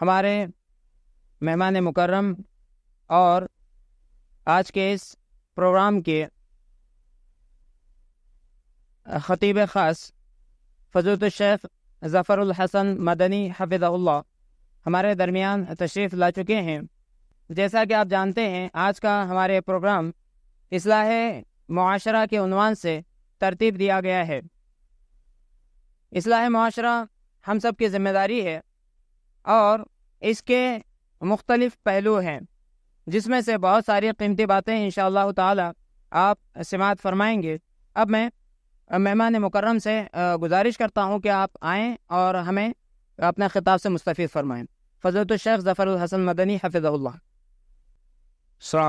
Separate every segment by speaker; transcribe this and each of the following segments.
Speaker 1: हमारे मेहमान मुकर्रम और आज के इस प्रोग्राम के ख़तीब ख़ास फजरत शेख ज़फ़रुल हसन मदनी हफिज़ल्ला हमारे दरमियान तशरीफ़ ला चुके हैं जैसा कि आप जानते हैं आज का हमारे प्रोग्राम इसलाह माशरा के उनवान से तरतीब दिया गया है इसलाह माशरा हम सब की जिम्मेदारी है और इसके मुख्तलिफ पहलू हैं जिसमें से बहुत सारी कीमती बातें इन ताला आप समात फरमाएंगे अब मैं मेहमान मुकर्रम से गुजारिश करता हूँ कि आप आएँ और हमें अपने ख़िताब से मुस्तफ़ फरमाएँ फजरत शेख ज़फ़र हसन मदनी हफ़िज़ल्ला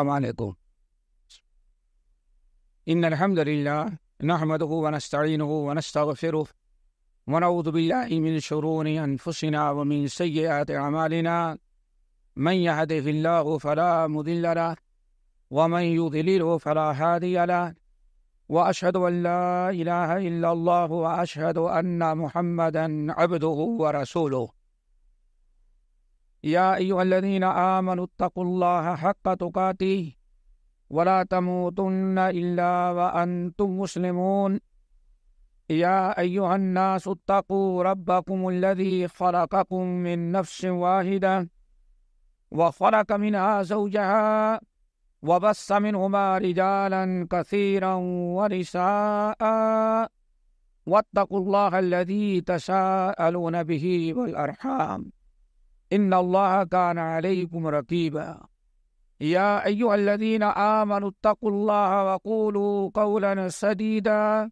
Speaker 1: अलैक्म ونعوذ بالله من شرور أنفسنا ومن سيئات أعمالنا من يهده الله فلا مضل له ومن يضلله فلا هادي له وأشهد أن لا إله إلا الله وأشهد أن محمدا عبده ورسوله يا أيها الذين آمنوا اتقوا الله حق تقاته ولا تموتن إلا وأنتم مسلمون يا أيها الناس اتقوا ربكم الذي خلقكم من نفس واحدة وخلق منها زوجها وبص منهما رجالا كثيرا ونساء واتقوا الله الذي تساءلون به والأرحام إن الله كان عليكم رقيبا يا أيها الذين آمنوا اتقوا الله وقولوا قولا سديدا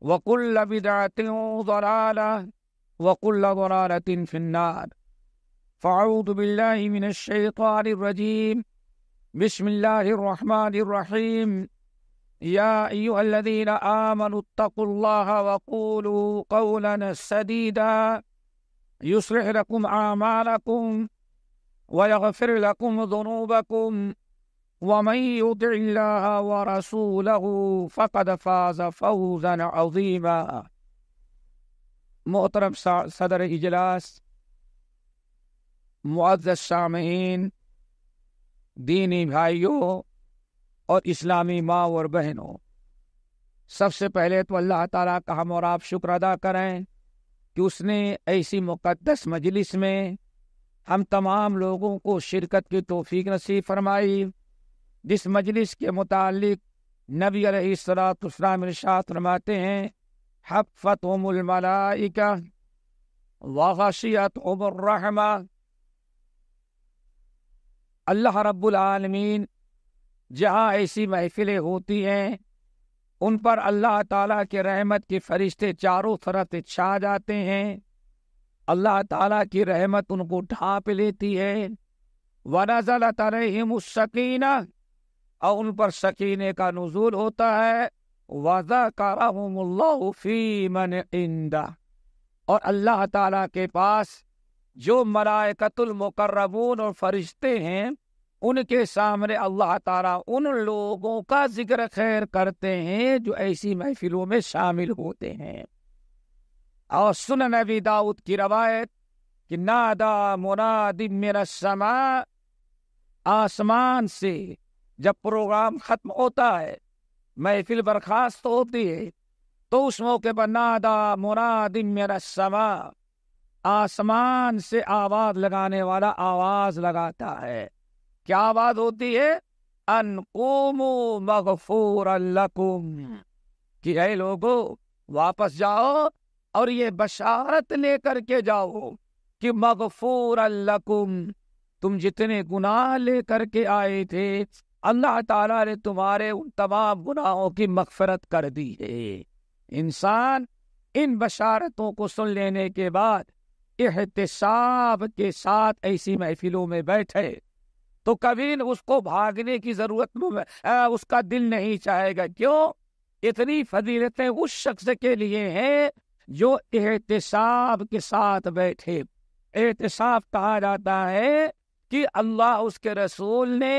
Speaker 1: وكل بدعة ضلالة وكل ضلالة في النار فأعوذ بالله من الشيطان الرجيم بسم الله الرحمن الرحيم يا أيها الذين آمنوا اتقوا الله وقولوا قولا سديدا يصلح لكم أعمالكم ويغفر لكم ذنوبكم ومن يطع الله ورسوله फ़क़द फ़ाज़ फ़ौज़ा अज़ीमा मोहतरम सदर इजलास मुआज़ सामीन दीनी भाइयों और इस्लामी माँ और बहनों सबसे पहले तो अल्लाह ताला का हम और आप शुक्र अदा करें कि उसने ऐसी मुक़दस मजलिस में हम तमाम लोगों को शिरकत की तोफ़ी नसीब फरमाई जिस मजलिस के मुतालिक नबी अलैहिस्सलाम इरशाद फरमाते हैं हफ्फत उमुल मलाइका वाशियत रहमा अल्लाह रब्बुल आलमीन जहाँ ऐसी महफिलें होती हैं उन पर अल्लाह ताला के रहमत के फरिश्ते चारों तरफ छा जाते हैं अल्लाह ताला की रहमत उनको ढांप लेती है वनाजल तरह मुसकीना और उन पर शकीने का नजूल होता है वजा काराफी और अल्लाह ताला के पास जो मलायकतुल मुकर्रबून और फरिश्ते हैं उनके सामने अल्लाह ताला उन लोगों का जिक्र खैर करते हैं जो ऐसी महफिलों में शामिल होते हैं और सुन नबी दाऊद की रवायत कि नादा मुनादिम मेरा समा आसमान से जब प्रोग्राम खत्म होता है महफिल बर्खास्त होती है तो उस मौके पर नादा मुरादिन मेरा समा आसमान से आवाज लगाने वाला आवाज लगाता है क्या आवाज होती है अनकुमो मगफूर लकुम कि अरे लोगो वापस जाओ और ये बशारत लेकर के जाओ कि मगफूर लकुम तुम जितने गुनाह लेकर के आए थे अल्लाह ताला ने तुम्हारे उन तमाम गुनाहों की मगफरत कर दी है इंसान इन बशारतों को सुन लेने के बाद एहतसाब के साथ ऐसी महफिलों में बैठे तो कभी उसको भागने की जरूरत उसका दिल नहीं चाहेगा क्यों इतनी फजीलतें उस शख्स के लिए हैं जो एहतसाब के साथ बैठे एहतसाब कहा जाता है कि अल्लाह उसके रसूल ने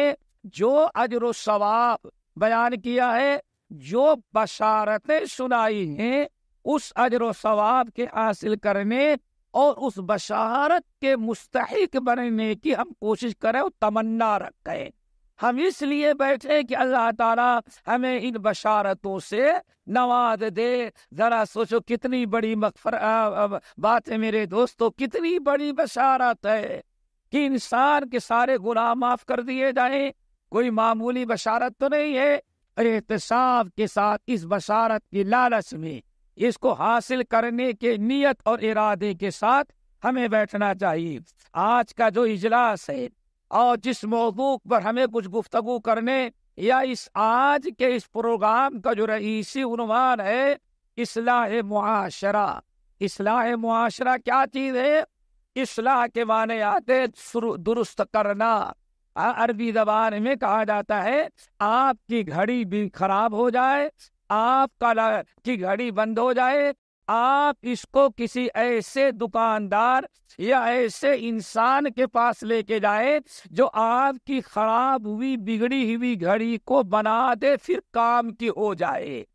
Speaker 1: जो अजर सवाब बयान किया है जो बशारतें सुनाई हैं उस अजर सवाब के हासिल करने और उस बशारत के मुस्तक बनने की हम कोशिश करें और तमन्ना रखें हम इसलिए बैठे कि अल्लाह ताला हमें इन बशारतों से नवाज दे जरा सोचो कितनी बड़ी मकफर बात है मेरे दोस्तों कितनी बड़ी बशारत है कि इंसान के सारे गुनाह माफ कर दिए जाएं कोई मामूली बशारत तो नहीं है एहतसाब के साथ इस बशारत की लालच में इसको हासिल करने के नियत और इरादे के साथ हमें बैठना चाहिए आज का जो इजलास है और जिस मौजू पर हमें कुछ गुफ्तगु करने या इस आज के इस प्रोग्राम का जो रईसी उनवान है इसलाह मुआशरा इसलाह मुआशरा क्या चीज़ है इसलाह के माने आते दुरुस्त करना अरबी जबान में कहा जाता है आपकी घड़ी भी खराब हो जाए आपका की घड़ी बंद हो जाए आप इसको किसी ऐसे दुकानदार या ऐसे इंसान के पास लेके जाए जो आपकी खराब हुई बिगड़ी हुई घड़ी को बना दे फिर काम की हो जाए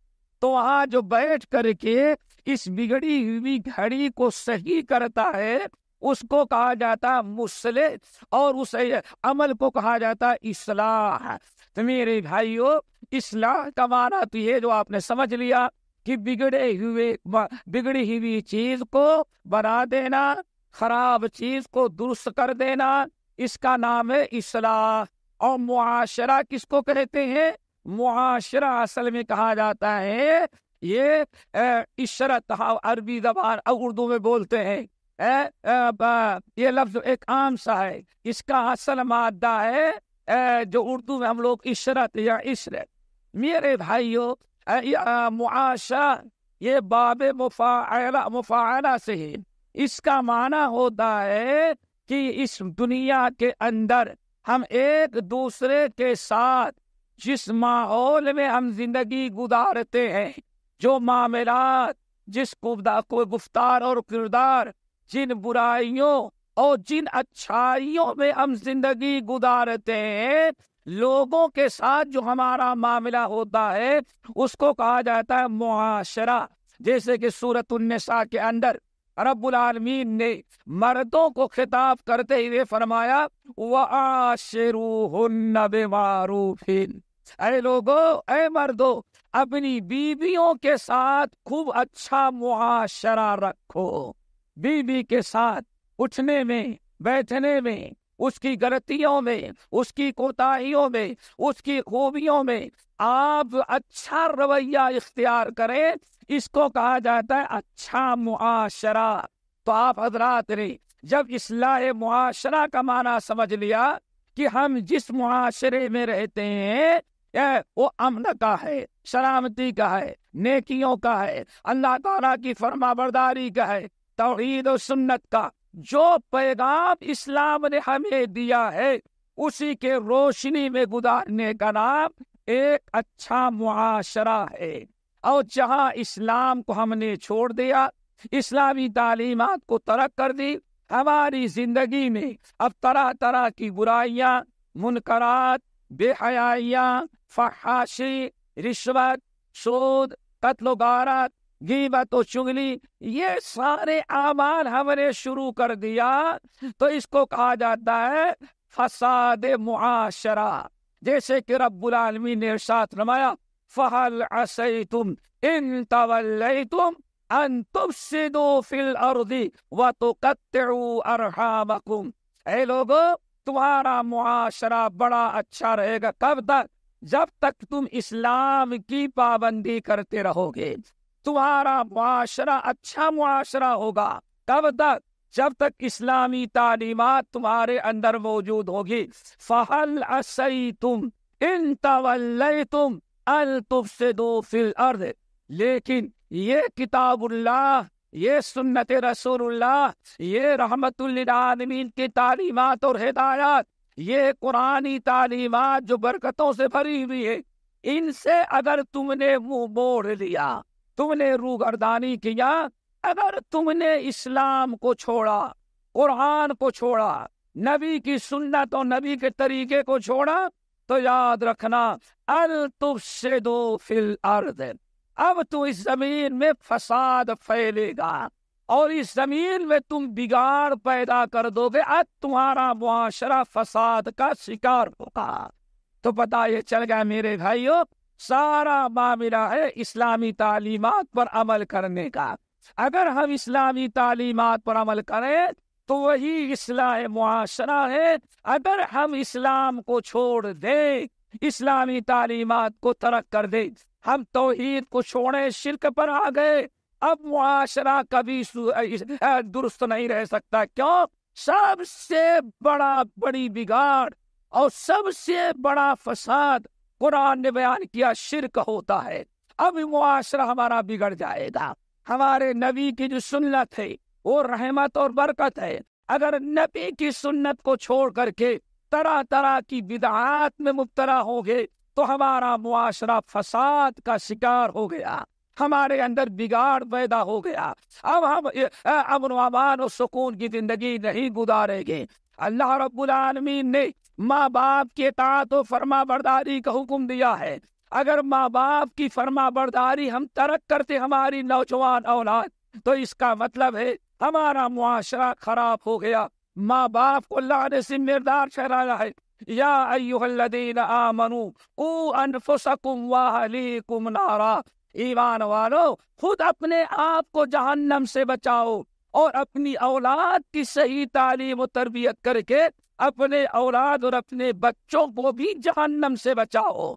Speaker 1: तो वहां जो बैठ करके इस बिगड़ी हुई घड़ी को सही करता है उसको कहा जाता मुसले और उस अमल को कहा जाता इसलाह तो मेरे भाइयों इसलाह का माना तो ये जो आपने समझ लिया कि बिगड़े हुए बिगड़ी हुई चीज को बना देना खराब चीज को दुरुस्त कर देना इसका नाम है इसलाह और मुआशरा किसको कहते हैं मुआशरा असल में कहा जाता है ये इशरत अरबी जबान और उर्दू में बोलते हैं ये लफ्ज एक आम सा है इसका असल मादा है जो उर्दू में हम लोग इशरत या इशरत मेरे भाइयों मुआशा ये बाब मुफाला मुफाला से ही इसका माना होता है कि इस दुनिया के अंदर हम एक दूसरे के साथ जिस माहौल में हम जिंदगी गुजारते हैं जो मामला जिस गुफ्तार और किरदार जिन बुराइयों और जिन अच्छाइयों में हम जिंदगी गुजारते हैं लोगों के साथ जो हमारा मामला होता है उसको कहा जाता है मुआशरा जैसे कि सूरत उन्नसा के अंदर रब्बुल आलमीन ने मर्दों को खिताब करते हुए फरमाया वारूफिन अरे लोगो ऐ मर्दो अपनी बीवियों के साथ खूब अच्छा मुआशरा रखो बीवी के साथ उठने में बैठने में उसकी गलतियों में उसकी कोताहियों में उसकी खूबियों में आप अच्छा रवैया इख्तियार करें इसको कहा जाता है अच्छा मुआशरा तो आप हजरात ने जब इसलाह मुआशरा का माना समझ लिया कि हम जिस मुआशरे में रहते हैं वो अमन का है सलामती का है नेकियों का है अल्लाह ताला की फरमाबरदारी बरदारी का है तोहीद सुन्नत का जो पैगाम इस्लाम ने हमें दिया है उसी के रोशनी में गुजारने का नाम एक अच्छा मुआशरा है और जहाँ इस्लाम को हमने छोड़ दिया इस्लामी तालीमत को तरक कर दी हमारी जिंदगी में अब तरह तरह की बुराइयाँ मुनकरात बेहयाइयाँ फहाशी रिश्वत सूद कत्लोगारत गारत गीबा तो चुंगली ये सारे आमाल हमने शुरू कर दिया तो इसको कहा जाता है फसाद मुआशरा जैसे कि आलमी ने साथ रमाया फहल असई तुम इन तवल तुम अन तुम सिदो फिल अर्दी व तो अरहामकुम ए लोगो तुम्हारा मुआशरा बड़ा अच्छा रहेगा कब तक जब तक तुम इस्लाम की पाबंदी करते रहोगे तुम्हारा मुआशरा अच्छा मुआशरा होगा कब तक जब तक इस्लामी तालीमत तुम्हारे अंदर मौजूद होगी फहल असई तुम इन तवल तुम अल तुफ से दो फिल अर्द लेकिन ये किताबुल्लाह ये सुन्नत रसूलुल्लाह ये रहमतुल्लिलामीन की तालीमत और हिदायत ये कुरानी तालीमत जो बरकतों से भरी हुई है इनसे अगर तुमने मुंह मोड़ लिया तुमने रूगर्दानी किया अगर तुमने इस्लाम को छोड़ा कुरान को छोड़ा नबी की सुन्नत और नबी के तरीके को छोड़ा तो याद रखना अल तुफ से दो फिल अर्द अब तू इस जमीन में फसाद फैलेगा और इस जमीन में तुम बिगाड़ पैदा कर दोगे अब तुम्हारा मुआशरा फसाद का शिकार होगा तो पता ये चल गया मेरे भाइयों सारा मामला है इस्लामी तालीमत पर अमल करने का अगर हम इस्लामी तालीमत पर अमल करें तो वही इस्लाह मुआशरा है अगर हम इस्लाम को छोड़ दें इस्लामी तालीमत को तरक कर दें हम ईद को छोड़े शिरक पर आ गए अब मुआशरा कभी दुरुस्त नहीं रह सकता क्यों सबसे बड़ा बड़ी बिगाड़ और सबसे बड़ा फसाद कुरान ने बयान किया शिरक होता है अब मुआशरा हमारा बिगड़ जाएगा हमारे नबी की जो सुन्नत है वो रहमत और बरकत है अगर नबी की सुन्नत को छोड़ करके तरह तरह की बिदात में मुबतला हो गए तो हमारा मुआशरा फसाद का शिकार हो गया हमारे अंदर बिगाड़ पैदा हो गया अब हम अमन अमान और सुकून की जिंदगी नहीं गुजारेंगे अल्लाह रब्बुल आलमीन ने माँ बाप के ता तो फर्मा बरदारी का हुक्म दिया है अगर माँ बाप की फर्मा बरदारी हम तरक करते हमारी नौजवान औलाद तो इसका मतलब है हमारा मुआशरा खराब हो गया माँ बाप को लाने से मिर्दार ठहराया है या अयुहदीन आमनु कु अनफुसकुम वाहलीकुम नारा ईमान वालों खुद अपने आप को जहन्नम से बचाओ और अपनी औलाद की सही तालीम और तरबियत करके अपने औलाद और अपने बच्चों को भी जहन्नम से बचाओ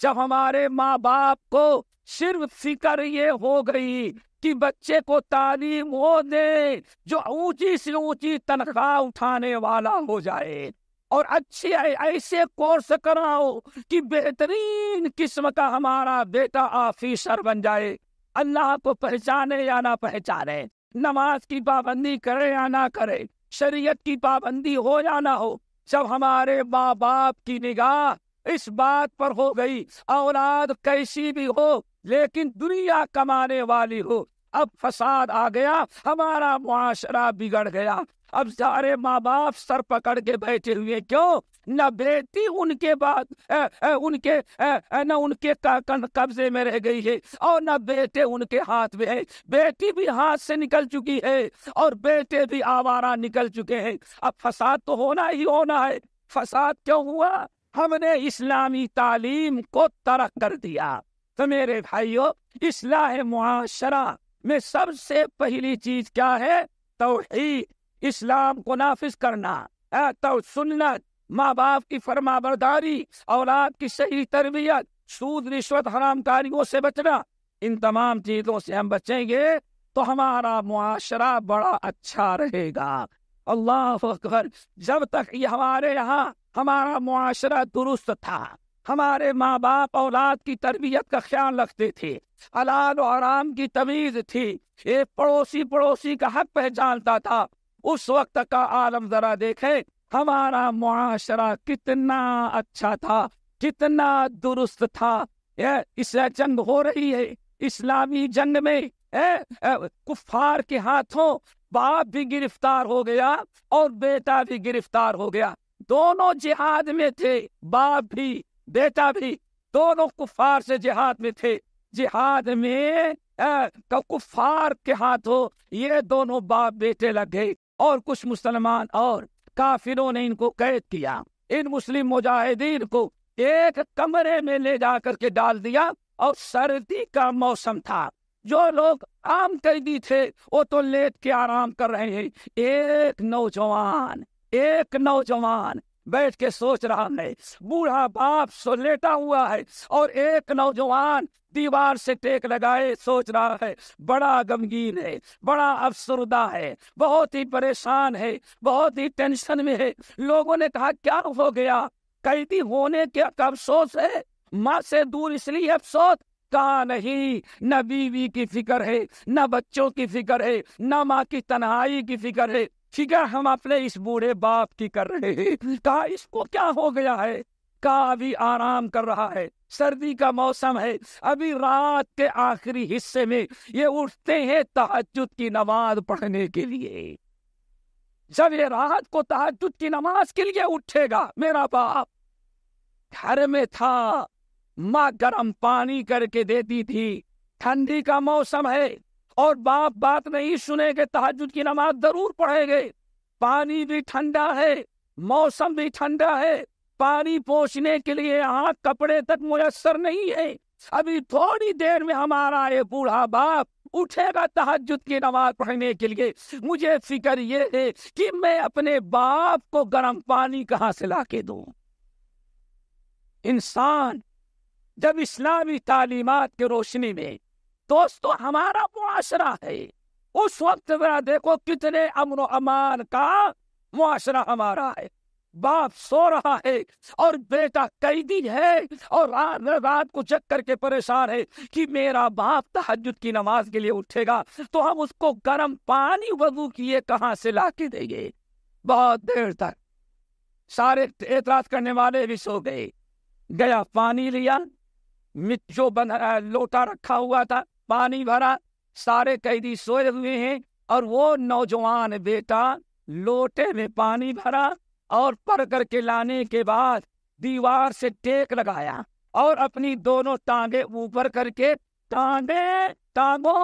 Speaker 1: जब हमारे माँ बाप को सिर्फ फिक्र ये हो गई कि बच्चे को तालीम वो दे जो ऊंची से ऊंची तनख्वाह उठाने वाला हो जाए और अच्छे ऐसे कोर्स कराओ कि बेहतरीन किस्म का हमारा बेटा ऑफिसर बन जाए अल्लाह को पहचाने या ना पहचाने नमाज की पाबंदी करे या ना करे शरीयत की पाबंदी हो या ना हो जब हमारे माँ बाप की निगाह इस बात पर हो गई औलाद कैसी भी हो लेकिन दुनिया कमाने वाली हो अब फसाद आ गया हमारा मुआशरा बिगड़ गया अब सारे माँ बाप सर पकड़ के बैठे हुए क्यों न बेटी उनके बाद उनके न उनके कब्जे में रह गई है और न बेटे उनके हाथ में है बेटी भी हाथ से निकल चुकी है और बेटे भी आवारा निकल चुके हैं अब फसाद तो होना ही होना है फसाद क्यों हुआ हमने इस्लामी तालीम को तरक कर दिया तो मेरे भाइयों इसलाह मुआशरा में सबसे पहली चीज क्या है तो इस्लाम को नाफिज करना तो सुन्नत माँ बाप की फरमा बरदारी की सही तरबियत सूद रिश्वत कारियों से बचना इन तमाम चीजों से हम बचेंगे तो हमारा मुआशरा बड़ा अच्छा रहेगा अल्लाह अकबर जब तक ये हमारे यहाँ हमारा मुआशरा दुरुस्त था हमारे माँ बाप औलाद की तरबियत का ख्याल रखते थे अलाल और आराम की तमीज थी एक पड़ोसी पड़ोसी का हक पहचानता था उस वक्त का आलम जरा देखें हमारा मुआशरा कितना अच्छा था कितना दुरुस्त था इस जंग हो रही है इस्लामी जंग में ए, ए, कुफार के हाथों बाप भी गिरफ्तार हो गया और बेटा भी गिरफ्तार हो गया दोनों जिहाद में थे बाप भी बेटा भी दोनों कुफार से जिहाद में थे जिहाद में तो कुफार के हाथों ये दोनों बाप बेटे लग गए और कुछ मुसलमान और काफिरों ने इनको कैद किया इन मुस्लिम मुजाहिदीन को एक कमरे में ले जा करके डाल दिया और सर्दी का मौसम था जो लोग आम कैदी थे वो तो लेट के आराम कर रहे हैं एक नौजवान एक नौजवान बैठ के सोच रहा है बूढ़ा बाप सो लेटा हुआ है और एक नौजवान दीवार से टेक लगाए सोच रहा है बड़ा गमगीन है बड़ा अफसरदा है बहुत ही परेशान है बहुत ही टेंशन में है लोगों ने कहा क्या हो गया कैदी होने के अफसोस है माँ से दूर इसलिए अफसोस का नहीं न बीवी की फिक्र है न बच्चों की फिक्र है न माँ की तनहाई की फिक्र है फिगर हम अपने इस बूढ़े बाप की कर रहे हैं कहा इसको क्या हो गया है का अभी आराम कर रहा है सर्दी का मौसम है अभी रात के आखिरी हिस्से में ये उठते हैं तहजुद की नमाज पढ़ने के लिए जब ये रात को तहजुद की नमाज के लिए उठेगा मेरा बाप घर में था माँ गर्म पानी करके देती थी ठंडी का मौसम है और बाप बात नहीं सुनेंगे तहजुद की नमाज जरूर पढ़ेंगे पानी भी ठंडा है मौसम भी ठंडा है पानी पोषने के लिए यहाँ कपड़े तक मुयसर नहीं है अभी थोड़ी देर में हमारा ये बूढ़ा बाप उठेगा तहजुद की नमाज पढ़ने के लिए मुझे फिक्र ये है कि मैं अपने बाप को गर्म पानी कहाँ से ला के दू इंसान जब इस्लामी तालीमत के रोशनी में दोस्तों हमारा मुआशरा है उस वक्त मेरा देखो कितने अमन अमान का मुआशरा हमारा है बाप सो रहा है और बेटा कैदी है और रात रात को चक करके परेशान है कि मेरा बाप तहजद की नमाज के लिए उठेगा तो हम उसको गर्म पानी वजू किए कहाँ से ला के देंगे बहुत देर तक सारे एतराज करने वाले भी सो गए गया पानी लिया जो बन लोटा रखा हुआ था पानी भरा सारे कैदी सोए हुए हैं और वो नौजवान बेटा लोटे में पानी भरा और पर करके लाने के बाद दीवार से टेक लगाया और अपनी दोनों टांगे ऊपर करके टांगे टांगों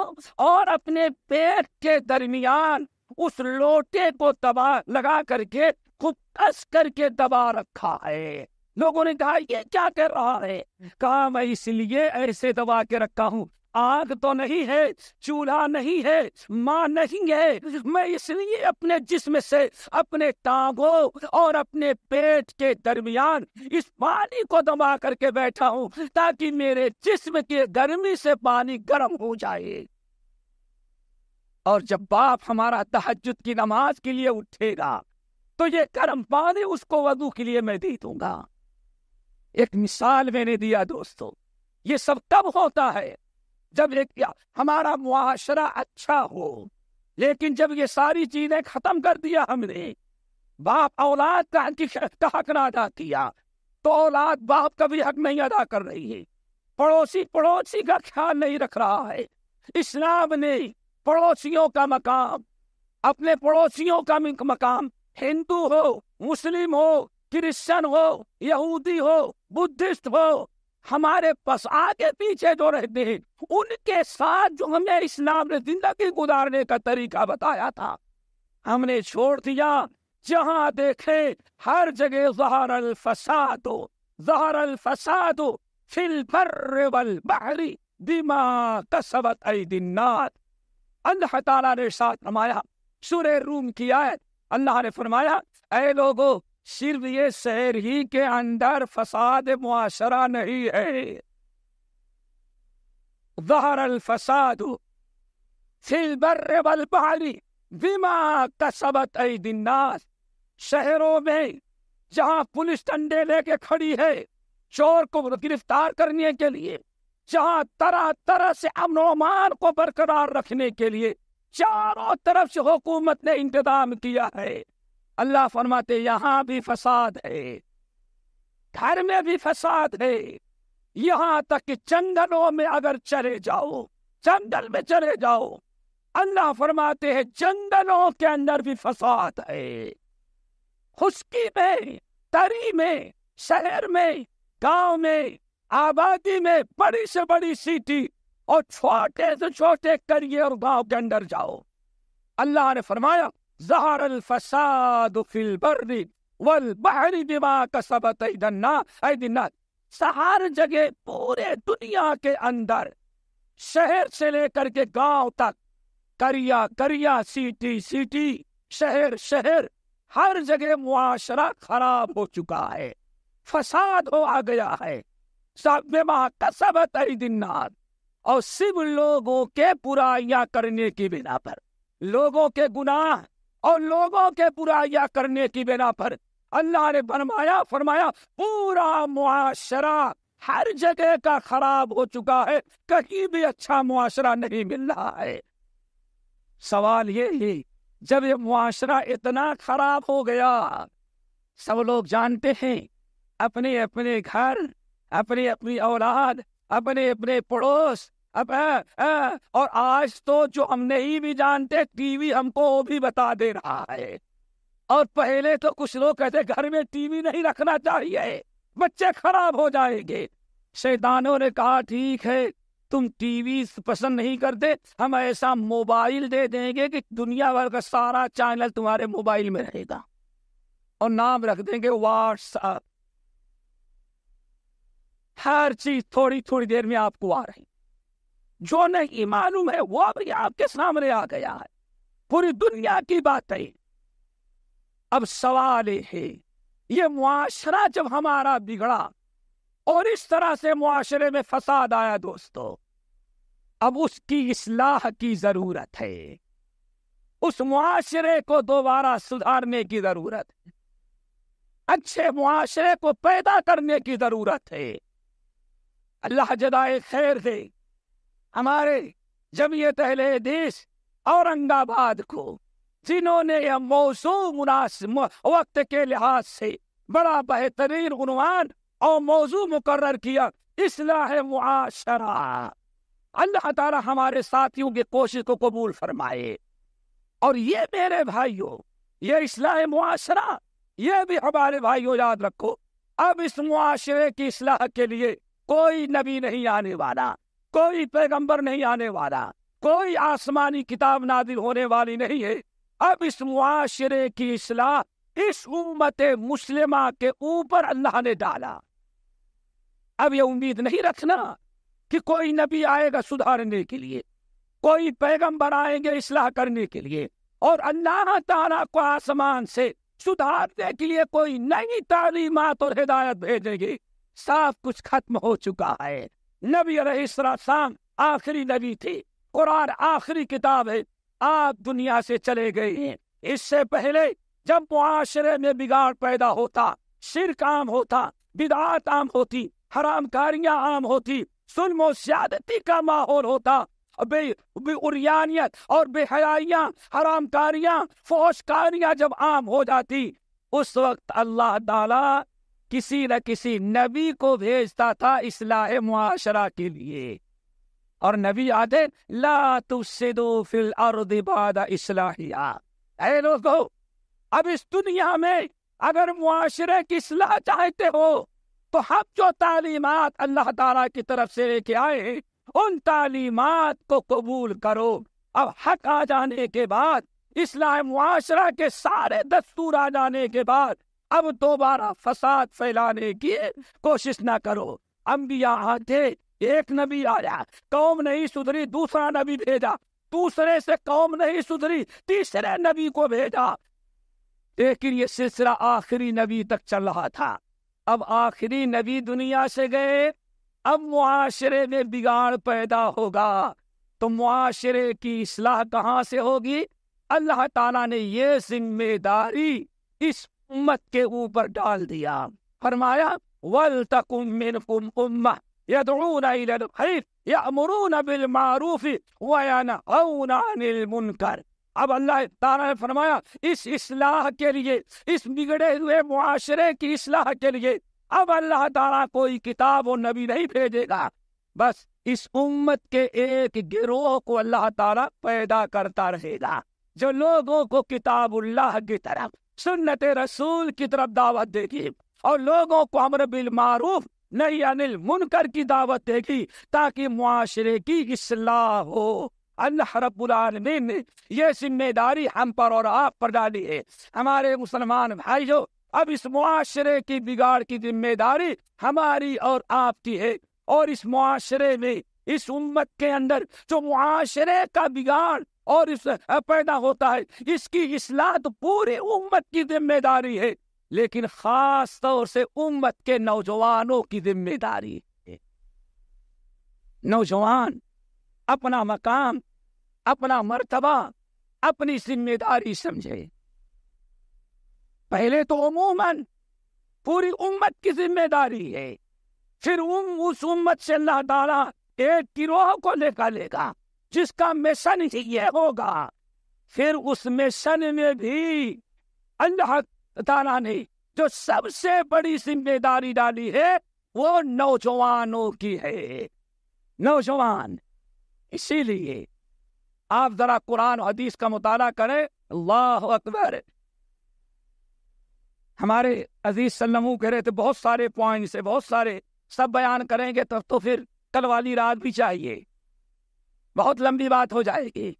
Speaker 1: और अपने पेट के दरमियान उस लोटे को दबा लगा करके खूब कस करके दबा रखा है लोगों ने कहा ये क्या कर रहा है कहा मैं इसलिए ऐसे दबा के रखा हूँ आग तो नहीं है चूल्हा नहीं है माँ नहीं है मैं इसलिए अपने जिस्म से अपने टांगों और अपने पेट के दरमियान इस पानी को दबा करके बैठा हूँ ताकि मेरे जिस्म की गर्मी से पानी गर्म हो जाए और जब बाप हमारा तहजद की नमाज के लिए उठेगा तो ये गर्म पानी उसको वधु के लिए मैं दे दूंगा एक मिसाल मैंने दिया दोस्तों ये सब तब होता है जब एक हमारा मुआशरा अच्छा हो लेकिन जब ये सारी चीजें खत्म कर दिया हमने बाप औलाद का हक ना अदा किया तो औलाद बाप का भी हक नहीं अदा कर रही है पड़ोसी पड़ोसी का ख्याल नहीं रख रहा है इस्लाम ने पड़ोसियों का मकाम अपने पड़ोसियों का मकाम हिंदू हो मुस्लिम हो क्रिश्चन हो यहूदी हो बुद्धिस्ट हो हमारे पसा के पीछे जो रहते हैं उनके साथ जो हमें इस्लाम ने जिंदगी गुजारने का तरीका बताया था हमने छोड़ दिया जहां देखे हर जगह जहर अल फसाद जहर अल फसाद फिल बहरी दिमा कसबत दिन्नात अल्लाह तला ने साथ फरमाया सूर्य रूम की आयत अल्लाह ने फरमाया ए लोगो सिर्फ ये शहर ही के अंदर फसाद मुआशरा नहीं है जहर अलफसाद बलबहरी बिमा कसबत दिन्नास शहरों में जहां पुलिस डंडे लेके खड़ी है चोर को गिरफ्तार करने के लिए जहां तरह तरह से अमन अमान को बरकरार रखने के लिए चारों तरफ से हुकूमत ने इंतजाम किया है अल्लाह फरमाते यहाँ भी फसाद है घर में भी फसाद है यहाँ तक कि जंगलों में अगर चले जाओ जंगल में चले जाओ अल्लाह फरमाते हैं जंगलों के अंदर भी फसाद है खुशकी में तरी में शहर में गांव में आबादी में बड़ी से बड़ी सिटी और छोटे से छोटे करिए और गांव के अंदर जाओ अल्लाह ने फरमाया हर जगह पूरे दुनिया के अंदर शहर से लेकर के गांव तक करिया करिया सिटी सिटी शहर शहर हर जगह मुआशरा खराब हो चुका है फसाद हो आ गया है सब कसब तई दिन और सिर्फ लोगों के बुराइयां करने की बिना पर लोगों के गुनाह और लोगों के बुराइयां करने की बिना पर अल्लाह ने फरमाया फरमाया पूरा मुआशरा हर जगह का खराब हो चुका है कहीं भी अच्छा मुआशरा नहीं मिल रहा है सवाल ये ही जब ये मुआशरा इतना खराब हो गया सब लोग जानते हैं अपने अपने घर अपने अपनी औलाद अपने अपने पड़ोस अब आ, आ, और आज तो जो हम नहीं भी जानते टीवी हमको वो भी बता दे रहा है और पहले तो कुछ लोग कहते घर में टीवी नहीं रखना चाहिए बच्चे खराब हो जाएंगे शैतानों ने कहा ठीक है तुम टीवी पसंद नहीं करते हम ऐसा मोबाइल दे देंगे कि दुनिया भर का सारा चैनल तुम्हारे मोबाइल में रहेगा और नाम रख देंगे व्हाट्सअप हर चीज थोड़ी थोड़ी देर में आपको आ रही जो नहीं मालूम है वो भी आपके सामने आ गया है पूरी दुनिया की बात है अब सवाल है ये मुआशरा जब हमारा बिगड़ा और इस तरह से मुआशरे में फसाद आया दोस्तों अब उसकी इसलाह की जरूरत है उस मुआशरे को दोबारा सुधारने की जरूरत है अच्छे मुआशरे को पैदा करने की जरूरत है अल्लाह जदाए खैर दे हमारे ये अहले देश औरंगाबाद को जिन्होंने यह मौसू मुनासिब वक्त के लिहाज से बड़ा बेहतरीन गुनवान और मौजू मुकर किया इसलाह मुआशरा अल्लाह तारा हमारे साथियों की कोशिश को कबूल फरमाए और ये मेरे भाइयों ये इसलाह मुआशरा ये भी हमारे भाइयों याद रखो अब इस मुआशरे की इसलाह के लिए कोई नबी नहीं आने वाला कोई पैगंबर नहीं आने वाला कोई आसमानी किताब नादिर होने वाली नहीं है अब इस मुआशरे की इसलाह इस उम्मत मुस्लिमा के ऊपर अल्लाह ने डाला अब ये उम्मीद नहीं रखना कि कोई नबी आएगा सुधारने के लिए कोई पैगंबर आएंगे इसलाह करने के लिए और अल्लाह तारा को आसमान से सुधारने के लिए कोई नई तालीमत और हिदायत भेजेगी साफ कुछ खत्म हो चुका है नबी सलाम आखिरी नबी थी कुरान आखिरी किताब है आप दुनिया से चले गए हैं इससे पहले जब मुआशरे में बिगाड़ पैदा होता सिर काम होता बिदात आम होती हरामकारियां आम होती सुलम सियादती का माहौल होता बे बेउरियानियत और बेहयाइयाँ हरामकारियाँ फोशकारियाँ जब आम हो जाती उस वक्त अल्लाह ताला किसी न किसी नबी को भेजता था इसलाह मुआशरा के लिए और नबी आते ला तुसिदो फिल अर्द इसलाहिया ए लोगो अब इस दुनिया में अगर मुआशरे की इसलाह चाहते हो तो हम जो तालीमत अल्लाह ताला की तरफ से लेके आए उन तालीमत को कबूल करो अब हक आ जाने के बाद इस्लाम मुआशरा के सारे दस्तूर आ जाने के बाद अब दोबारा फसाद फैलाने की कोशिश ना करो अम्बिया आते एक नबी आया कौम नहीं सुधरी दूसरा नबी भेजा दूसरे से कौम नहीं सुधरी तीसरे नबी को भेजा लेकिन ये सिलसिला आखिरी नबी तक चल रहा था अब आखिरी नबी दुनिया से गए अब मुआशरे में बिगाड़ पैदा होगा तो मुआशरे की इसलाह कहाँ से होगी अल्लाह ताला ने ये जिम्मेदारी इस उम्मत के ऊपर डाल दिया फरमाया वल तक मिनकुम उम्मा यदून खरीफ यमरून बिल मारूफ वन अनिल मुनकर अब अल्लाह तारा ने फरमाया इस इस्लाह के लिए इस बिगड़े हुए मुआशरे की इस्लाह के लिए अब अल्लाह तारा कोई किताब और नबी नहीं भेजेगा बस इस उम्मत के एक गिरोह को अल्लाह तारा पैदा करता रहेगा जो लोगों को किताबुल्लाह की तरफ सुन्नत रसूल की तरफ दावत देगी और लोगों को अमर बिल मारूफ नहीं अनिल मुनकर की दावत देगी ताकि मुआशरे की इसलाह हो अल्लाह रबालमीन ने यह जिम्मेदारी हम पर और आप पर डाली है हमारे मुसलमान भाइयों अब इस मुआशरे की बिगाड़ की जिम्मेदारी हमारी और आपकी है और इस मुआशरे में इस उम्मत के अंदर जो मुआशरे का बिगाड़ और इस पैदा होता है इसकी इसलाह पूरी उम्मत की जिम्मेदारी है लेकिन खास तौर से उम्मत के नौजवानों की जिम्मेदारी है नौजवान अपना मकाम अपना मर्तबा अपनी जिम्मेदारी समझे पहले तो अमूमन पूरी उम्मत की जिम्मेदारी है फिर उम उस उम्मत से अल्लाह ताला एक गिरोह को लेकर लेगा जिसका मिशन ही यह होगा फिर उस मिशन में भी अल्लाह ताला ने जो सबसे बड़ी जिम्मेदारी डाली है वो नौजवानों की है नौजवान इसीलिए आप जरा कुरान हदीस का मुताला करें अल्लाह अकबर हमारे अजीज सल्लमू कह रहे थे बहुत सारे पॉइंट्स है बहुत सारे सब बयान करेंगे तब तो फिर कल वाली रात भी चाहिए बहुत लंबी बात हो जाएगी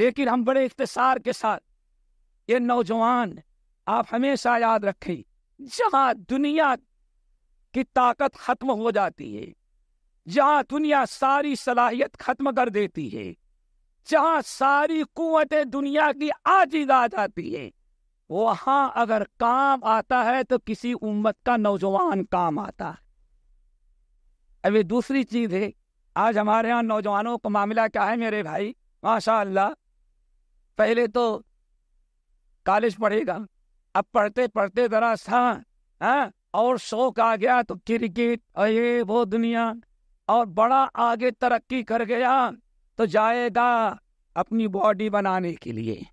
Speaker 1: लेकिन हम बड़े इख्तसार के साथ ये नौजवान आप हमेशा याद रखें जहाँ दुनिया की ताकत खत्म हो जाती है जहाँ दुनिया सारी सलाहियत खत्म कर देती है जहाँ सारी कुतें दुनिया की आजीद आ जाती है वहाँ अगर काम आता है तो किसी उम्मत का नौजवान काम आता है अभी दूसरी चीज है आज हमारे यहाँ नौजवानों का मामला क्या है मेरे भाई माशा पहले तो कॉलेज पढ़ेगा अब पढ़ते पढ़ते जरा सा हाँ और शौक आ गया तो क्रिकेट अरे वो दुनिया और बड़ा आगे तरक्की कर गया तो जाएगा अपनी बॉडी बनाने के लिए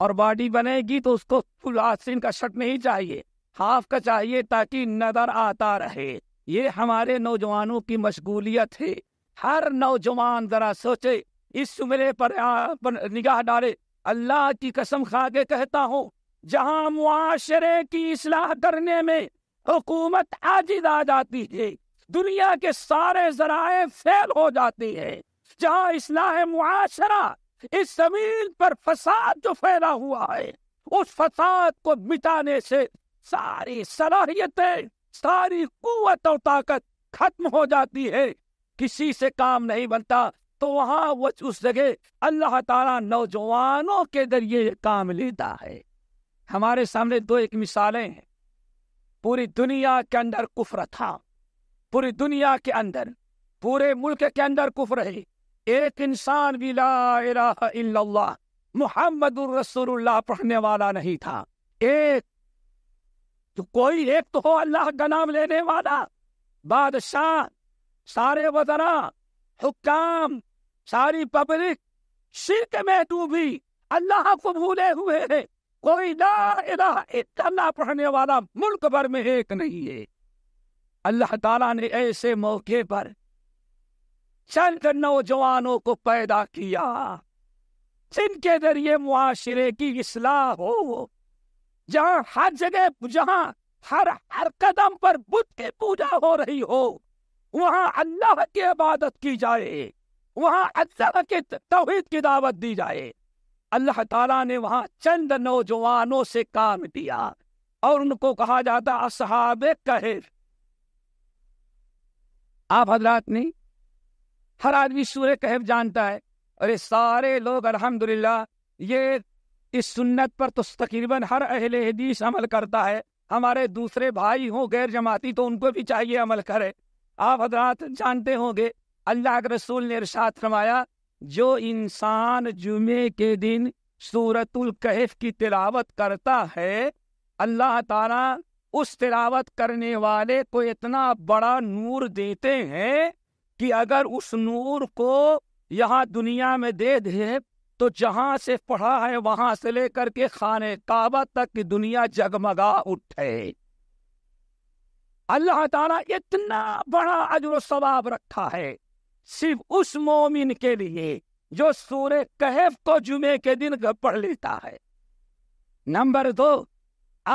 Speaker 1: और बॉडी बनेगी तो उसको फुल आस्तीन का शर्ट नहीं चाहिए हाफ का चाहिए ताकि नजर आता रहे ये हमारे नौजवानों की मशगूलियत है हर नौजवान जरा सोचे इस सुमरे पर, निगाह डाले अल्लाह की कसम खा के कहता हूँ जहाँ मुआशरे की इसलाह करने में हुकूमत आजिद आ जाती है दुनिया के सारे जराए फेल हो जाती है जहाँ इसलाह मुआशरा इस जमीन पर फसाद जो फैला हुआ है उस फसाद को मिटाने से सारी सलाहियतें सारी कुत और ताकत खत्म हो जाती है किसी से काम नहीं बनता तो वहाँ वो उस जगह अल्लाह ताला नौजवानों के जरिए काम लेता है हमारे सामने दो एक मिसालें हैं पूरी दुनिया के अंदर कुफ्र था पूरी दुनिया के अंदर पूरे मुल्क के अंदर कुफ्र है एक इंसान भी ला मोहम्मद रसूलुल्लाह पढ़ने वाला नहीं था एक तो कोई एक तो हो अल्लाह का नाम लेने वाला बादशाह सारे वजरा हुक्काम सारी पब्लिक शिरक में डूबी अल्लाह को भूले हुए है कोई ला इला इतना पढ़ने वाला मुल्क भर में एक नहीं है अल्लाह ताला ने ऐसे मौके पर चंद नौजवानों को पैदा किया जिनके जरिए मुआशरे की इसलाह हो जहां हर जगह जहां हर हर कदम पर बुद्ध की पूजा हो रही हो वहाँ अल्लाह की इबादत की जाए वहाँ अल्लाह के तोहद की दावत दी जाए अल्लाह ताला ने वहाँ चंद नौजवानों से काम दिया और उनको कहा जाता असहाब कहर आप हजरात नहीं हर आदमी सूर्य कहब जानता है अरे सारे लोग अल्हम्दुलिल्लाह ये इस सुन्नत पर तो तकरीबन हर अहले हदीस अमल करता है हमारे दूसरे भाई हो गैर जमाती तो उनको भी चाहिए अमल करे आप हजरात जानते होंगे अल्लाह के रसूल ने इरशाद फरमाया जो इंसान जुमे के दिन सूरतुल कहफ की तिलावत करता है अल्लाह ताला उस तिलावत करने वाले को इतना बड़ा नूर देते हैं कि अगर उस नूर को यहाँ दुनिया में दे दे तो जहाँ से पढ़ा है वहाँ से लेकर के खाने काबा तक की दुनिया जगमगा उठे अल्लाह ताला इतना बड़ा अजर सवाब रखा है सिर्फ उस मोमिन के लिए जो सूर्य कहफ को जुमे के दिन पढ़ लेता है नंबर दो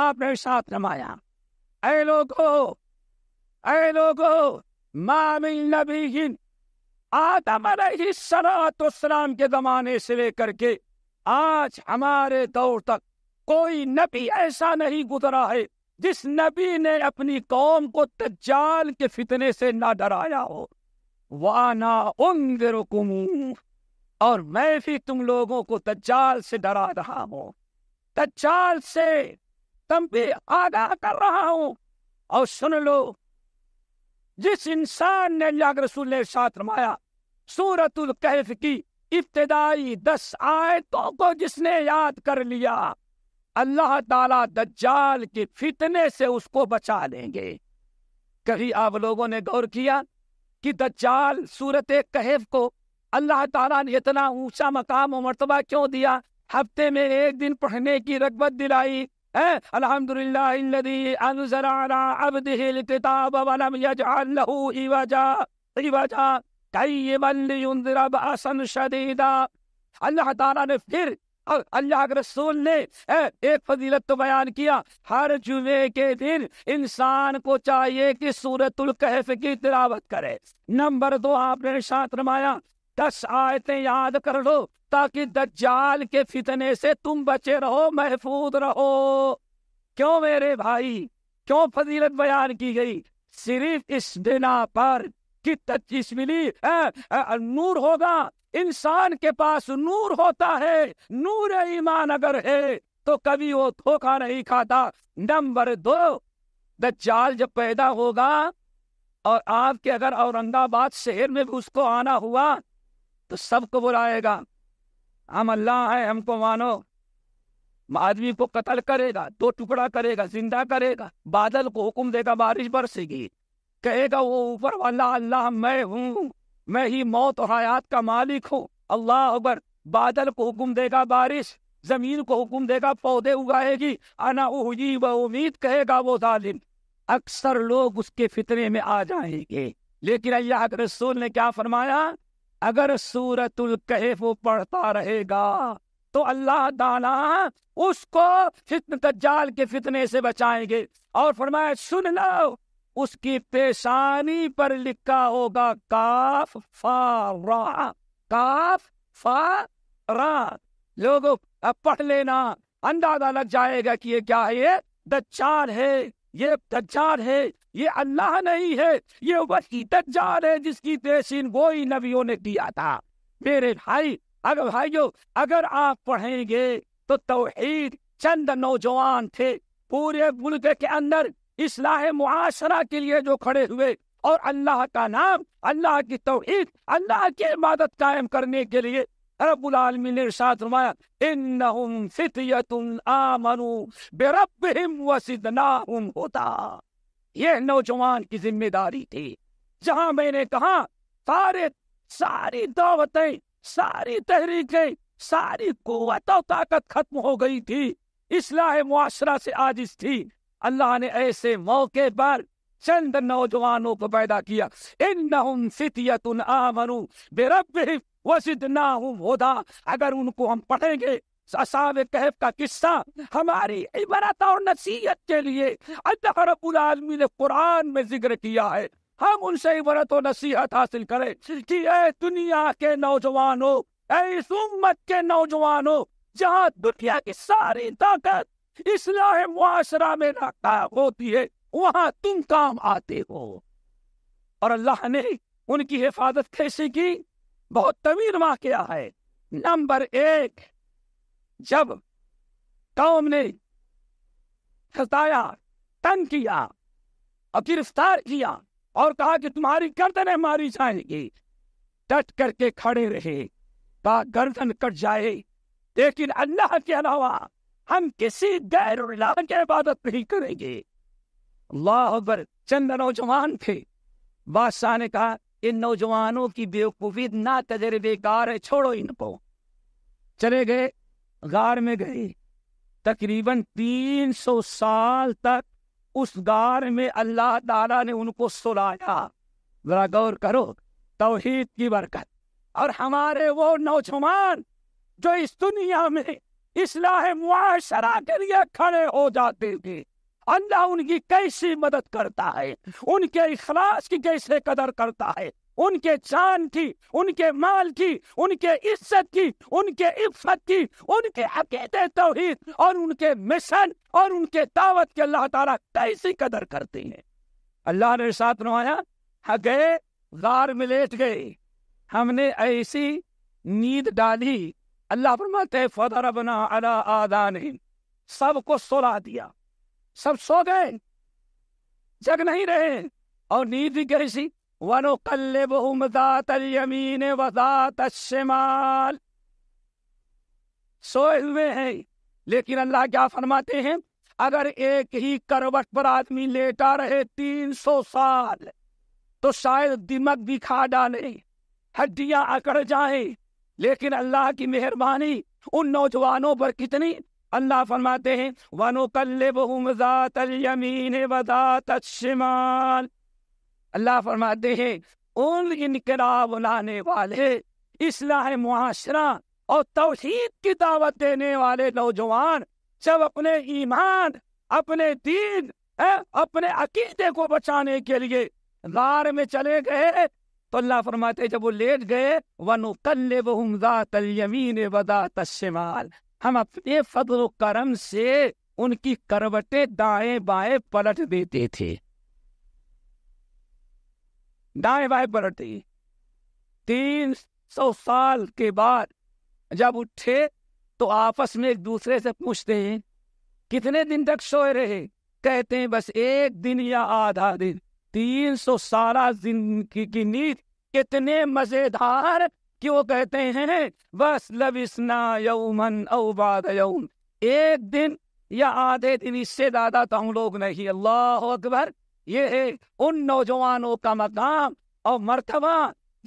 Speaker 1: आपने साथ नमाया ऐ लोगो ऐ लोगो मामिल नबी आदम सलाम के जमाने से लेकर के आज हमारे दौर तक कोई नबी ऐसा नहीं गुजरा है जिस नबी ने अपनी कौम को तज्जाल के फितने से ना डराया हो वाना उम और मैं भी तुम लोगों को तज्जाल से डरा रहा हूँ तज्जाल से तुम भी आगाह कर रहा हूँ और सुन लो जिस इंसान ने याग रसूल ने साथ रमाया सूरतुल कहफ की इब्तदाई दस आयतों को जिसने याद कर लिया अल्लाह ताला दज्जाल के फितने से उसको बचा लेंगे कभी आप लोगों ने गौर किया कि दज्जाल सूरत कहफ को अल्लाह ताला ने इतना ऊंचा मकाम और मरतबा क्यों दिया हफ्ते में एक दिन पढ़ने की रगबत दिलाई अल्लाह ने फिर अल्लाह के रसूल ने एक फजीलत तो बयान किया हर जुमे के दिन इंसान को चाहिए कि सूरतुल कहफ की तिलावत करे नंबर दो आपने शांत रमाया दस आयतें याद कर लो ताकि दज्जाल के फितने से तुम बचे रहो महफूज रहो क्यों मेरे भाई क्यों फजीलत बयान की गई सिर्फ इस बिना पर कि तजस मिली नूर होगा इंसान के पास नूर होता है नूर ईमान अगर है तो कभी वो धोखा नहीं खाता नंबर दो दज्जाल जब पैदा होगा और आपके अगर औरंगाबाद शहर में भी उसको आना हुआ तो सबको बुलाएगा हम अल्लाह है हमको मानो आदमी को कत्ल करेगा दो टुकड़ा करेगा जिंदा करेगा बादल को हुक्म देगा बारिश बरसेगी कहेगा वो ऊपर वाला अल्लाह मैं हूं मैं ही मौत और हयात का मालिक हूँ अल्लाह अकबर बादल को हुक्म देगा बारिश जमीन को हुक्म देगा पौधे उगाएगी आना उजी व उम्मीद कहेगा वो जालिम अक्सर लोग उसके फितने में आ जाएंगे लेकिन अल्लाह के रसूल ने क्या फरमाया अगर सूरतुल कहफ वो पढ़ता रहेगा तो अल्लाह दाना उसको फितन दज्जाल के फितने से बचाएंगे और फरमाया सुन लो उसकी पेशानी पर लिखा होगा काफ फा रा काफ फा रा लोग अब पढ़ लेना अंदाजा लग जाएगा कि ये क्या है ये दच्चार है ये दज्जाल है ये अल्लाह नहीं है ये वही दज्जाल है जिसकी पेशीन गोई नबियों ने दिया था मेरे भाई अगर भाइयों अगर आप पढ़ेंगे तो तौहीद चंद नौजवान थे पूरे मुल्क के अंदर इसलाह मुआशरा के लिए जो खड़े हुए और अल्लाह का नाम अल्लाह की तोहिद अल्लाह की इबादत कायम करने के लिए रब्बुल आलमीन ने इरशाद यह नौजवान की जिम्मेदारी थी जहां मैंने कहा सारे सारी दावतें सारी तहरीकें सारी कुत और ताकत खत्म हो गई थी इसलाह मुआशरा से आजिश थी अल्लाह ने ऐसे मौके पर चंद नौजवानों को पैदा किया इन सितियतुन आमनु होदा अगर उनको हम पढ़ेंगे कहफ का किस्सा हमारी इबरत और नसीहत के लिए अल्लाह रबुल आलमी ने कुरान में जिक्र किया है हम उनसे इबरत और नसीहत हासिल करें कि ऐ दुनिया के नौजवानों ऐ इस उम्मत के नौजवानों जहाँ दुनिया की सारी ताकत इसलाह मुआसरा में नाकाम होती है वहां तुम काम आते हो और अल्लाह ने उनकी हिफाजत कैसे की बहुत तवीर किया है नंबर एक जब कौम ने सताया तन किया और गिरफ्तार किया और कहा कि तुम्हारी गर्दनें मारी जाएंगी डट करके खड़े रहे कहा गर्दन कट जाए लेकिन अल्लाह के अलावा हम किसी गैर के की इबादत नहीं करेंगे अल्लाह अकबर चंद नौजवान थे बादशाह ने कहा इन नौजवानों की बेवकूफ़ी ना तजर्बेकार है छोड़ो इनको चले गए गार में गए तकरीबन तीन सौ साल तक उस गार में अल्लाह ताला ने उनको सुलाया जरा गौर करो तोहीद की बरकत और हमारे वो नौजवान जो इस दुनिया में इसलाह मुआशरा के लिए खड़े हो जाते थे अल्लाह उनकी कैसी मदद करता है उनके इखलास की कैसे कदर करता है उनके जान की उनके माल की उनके इज्जत की उनके इफ्फत की उनके अकीद तोहहीद और उनके मिशन और उनके दावत के अल्लाह ताला कैसी कदर करते हैं अल्लाह ने साथ नवाया गए गार में लेट गए हमने ऐसी नींद डाली अल्लाह फरमाते फदर बना अला आदान सबको सोला दिया सब सो गए जग नहीं रहे और नींद भी कैसी वनो कल्ले बहुमदातमीन वजात शमाल सोए हुए हैं लेकिन अल्लाह क्या फरमाते हैं अगर एक ही करवट पर आदमी लेटा रहे तीन सौ साल तो शायद दिमक भी खा डाले हड्डियां अकड़ जाएं लेकिन अल्लाह की मेहरबानी उन नौजवानों पर कितनी अल्लाह फरमाते हैं वनो कल्ले बहुमीन अल्लाह फरमाते हैं उन इनकलाब लाने वाले इसलाह मुआशरा और तोहहीद की दावत देने वाले नौजवान जब अपने ईमान अपने दीन अपने अकीदे को बचाने के लिए गार में चले गए तो अल्लाह फरमाते जब वो लेट गए वन तलमीन वदा तस्माल हम अपने फजल करम से उनकी करवटें दाएं बाएं पलट देते थे दाएं बाएं पलट दी तीन सौ साल के बाद जब उठे तो आपस में एक दूसरे से पूछते हैं कितने दिन तक सोए रहे कहते हैं बस एक दिन या आधा दिन तीन सौ सारा जिंदगी की नींद कितने मजेदार क्यों कहते हैं बस लबिसना यौमन औबाद यौम एक दिन या आधे दिन इससे ज्यादा तो हम लोग नहीं अल्लाह अकबर ये है उन नौजवानों का मकाम और मरतबा